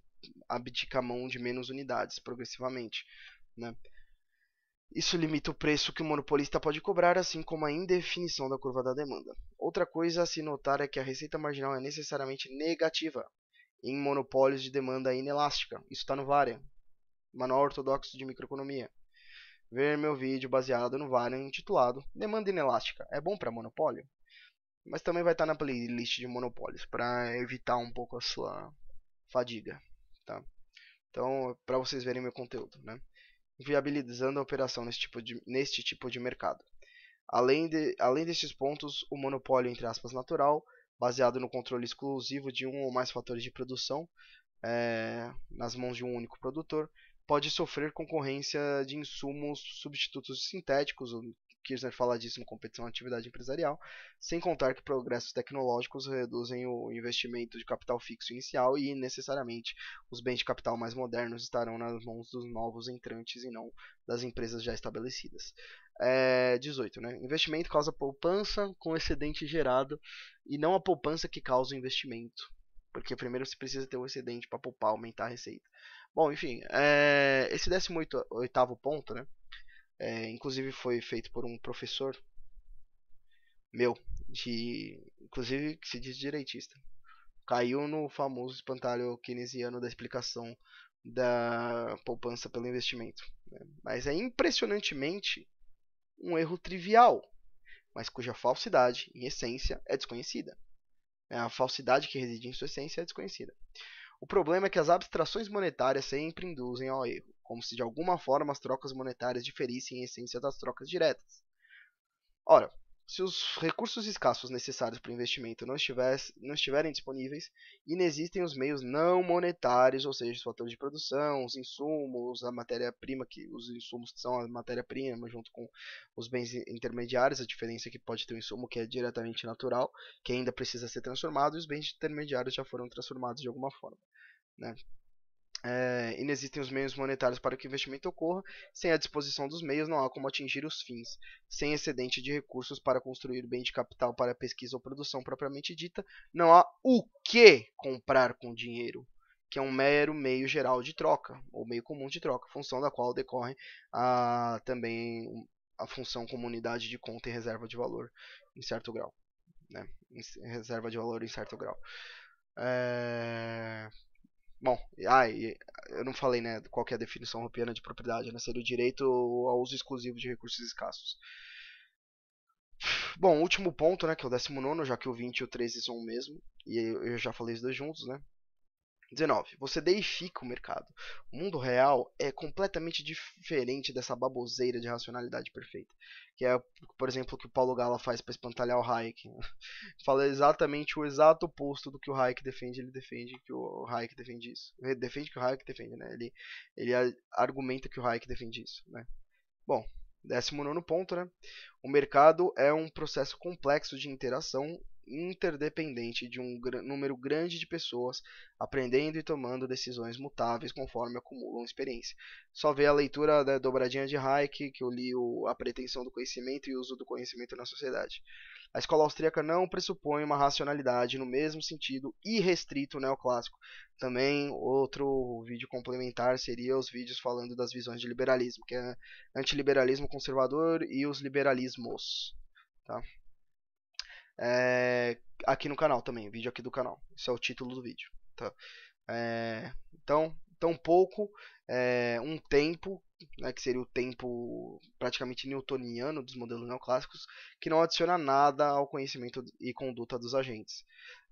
abdica a mão de menos unidades progressivamente, né? Isso limita o preço que o monopolista pode cobrar, assim como a indefinição da curva da demanda. Outra coisa a se notar é que a receita marginal é necessariamente negativa em monopólios de demanda inelástica. Isso está no Varian, Manual Ortodoxo de Microeconomia. Ver meu vídeo baseado no Varian intitulado Demanda Inelástica é bom para monopólio? Mas também vai estar tá na playlist de monopólios para evitar um pouco a sua fadiga, tá? Então, para vocês verem meu conteúdo, né? viabilizando a operação nesse tipo de, neste tipo de mercado. Além, de, além destes pontos, o monopólio, entre aspas, natural, baseado no controle exclusivo de um ou mais fatores de produção, é, nas mãos de um único produtor, pode sofrer concorrência de insumos substitutos sintéticos, Kirchner fala disso no Competição e Atividade Empresarial, sem contar que progressos tecnológicos reduzem o investimento de capital fixo inicial e, necessariamente, os bens de capital mais modernos estarão nas mãos dos novos entrantes e não das empresas já estabelecidas. É, 18. Né? Investimento causa poupança com excedente gerado e não a poupança que causa o investimento. Porque primeiro você precisa ter o um excedente para poupar, aumentar a receita. Bom, enfim, é, esse 18 ponto, né? É, inclusive foi feito por um professor meu, de inclusive que se diz direitista. Caiu no famoso espantalho keynesiano da explicação da poupança pelo investimento. Né? Mas é impressionantemente um erro trivial, mas cuja falsidade, em essência, é desconhecida. É a falsidade que reside em sua essência é desconhecida. O problema é que as abstrações monetárias sempre induzem ao erro como se de alguma forma as trocas monetárias diferissem em essência das trocas diretas. Ora, se os recursos escassos necessários para o investimento não, estivesse, não estiverem disponíveis, inexistem os meios não monetários, ou seja, os fatores de produção, os insumos, a matéria-prima, que os insumos que são a matéria-prima junto com os bens intermediários, a diferença é que pode ter um insumo que é diretamente natural, que ainda precisa ser transformado, e os bens intermediários já foram transformados de alguma forma. Né? é, inexistem os meios monetários para que o investimento ocorra, sem a disposição dos meios não há como atingir os fins. Sem excedente de recursos para construir bem de capital para pesquisa ou produção propriamente dita, não há o que comprar com dinheiro, que é um mero meio geral de troca, ou meio comum de troca, função da qual decorre a, também a função comunidade de conta e reserva de valor em certo grau. Né? Reserva de valor em certo grau. É... Bom, ah, eu não falei né, qual é a definição europeana de propriedade, né? seria o direito ao uso exclusivo de recursos escassos. Bom, último ponto, né, que é o 19, já que o 20 e o 13 são o mesmo, e eu já falei os dois juntos, né? 19. Você deifica o mercado. O mundo real é completamente diferente dessa baboseira de racionalidade perfeita. Que é, por exemplo, o que o Paulo Gala faz para espantalhar o Hayek. *laughs* Fala exatamente o exato oposto do que o Hayek defende. Ele defende que o Hayek defende isso. Ele defende que o Hayek defende, né? Ele, ele argumenta que o Hayek defende isso, né? Bom, 19 ponto, né? O mercado é um processo complexo de interação interdependente de um gr número grande de pessoas, aprendendo e tomando decisões mutáveis conforme acumulam experiência. Só vê a leitura da dobradinha de Hayek, que eu li o, A Pretensão do Conhecimento e o Uso do Conhecimento na Sociedade. A escola austríaca não pressupõe uma racionalidade no mesmo sentido irrestrito neoclássico. Também outro vídeo complementar seria os vídeos falando das visões de liberalismo, que é antiliberalismo conservador e os liberalismos. Tá? é, aqui no canal também, vídeo aqui do canal. Esse é o título do vídeo. Tá? É, então, tão pouco, é, um tempo, né, que seria o tempo praticamente newtoniano dos modelos neoclássicos, que não adiciona nada ao conhecimento e conduta dos agentes,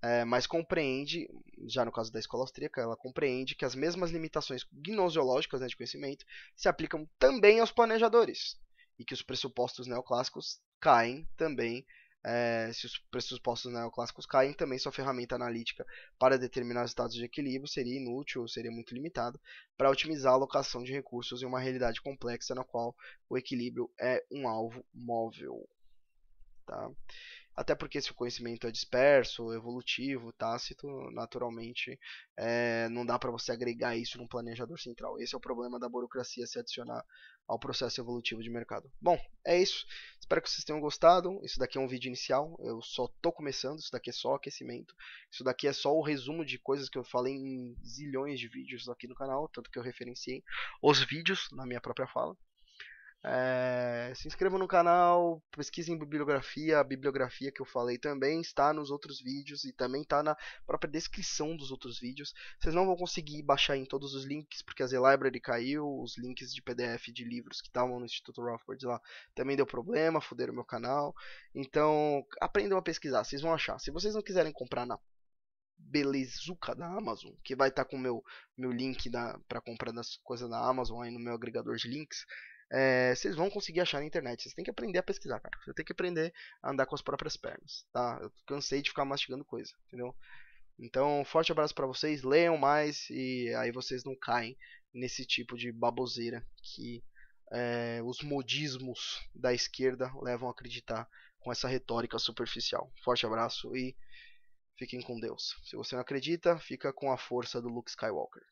é, mas compreende, já no caso da escola austríaca, ela compreende que as mesmas limitações gnoseológicas né, de conhecimento se aplicam também aos planejadores, e que os pressupostos neoclássicos caem também é, se os pressupostos neoclássicos caem, também sua ferramenta analítica para determinar os estados de equilíbrio seria inútil ou seria muito limitada para otimizar a alocação de recursos em uma realidade complexa na qual o equilíbrio é um alvo móvel. Tá? até porque se o conhecimento é disperso, evolutivo, tácito, naturalmente é, não dá para você agregar isso num planejador central. Esse é o problema da burocracia se adicionar ao processo evolutivo de mercado. Bom, é isso. Espero que vocês tenham gostado. Isso daqui é um vídeo inicial. Eu só tô começando. Isso daqui é só aquecimento. Isso daqui é só o resumo de coisas que eu falei em zilhões de vídeos aqui no canal, tanto que eu referenciei os vídeos na minha própria fala. É, se inscreva no canal, pesquisem bibliografia, a bibliografia que eu falei também está nos outros vídeos e também está na própria descrição dos outros vídeos. Vocês não vão conseguir baixar em todos os links, porque a Z-Library caiu, os links de PDF de livros que estavam no Instituto Rothbard lá também deu problema, fuderam meu canal. Então, aprendam a pesquisar, vocês vão achar. Se vocês não quiserem comprar na belezuca da Amazon, que vai estar tá com o meu, meu link para comprar das coisas da Amazon aí no meu agregador de links, é, vocês vão conseguir achar na internet. Vocês têm que aprender a pesquisar, cara. Você tem que aprender a andar com as próprias pernas, tá? Eu cansei de ficar mastigando coisa, entendeu? Então, forte abraço para vocês, leiam mais e aí vocês não caem nesse tipo de baboseira que é, os modismos da esquerda levam a acreditar com essa retórica superficial. Forte abraço e fiquem com Deus. Se você não acredita, fica com a força do Luke Skywalker.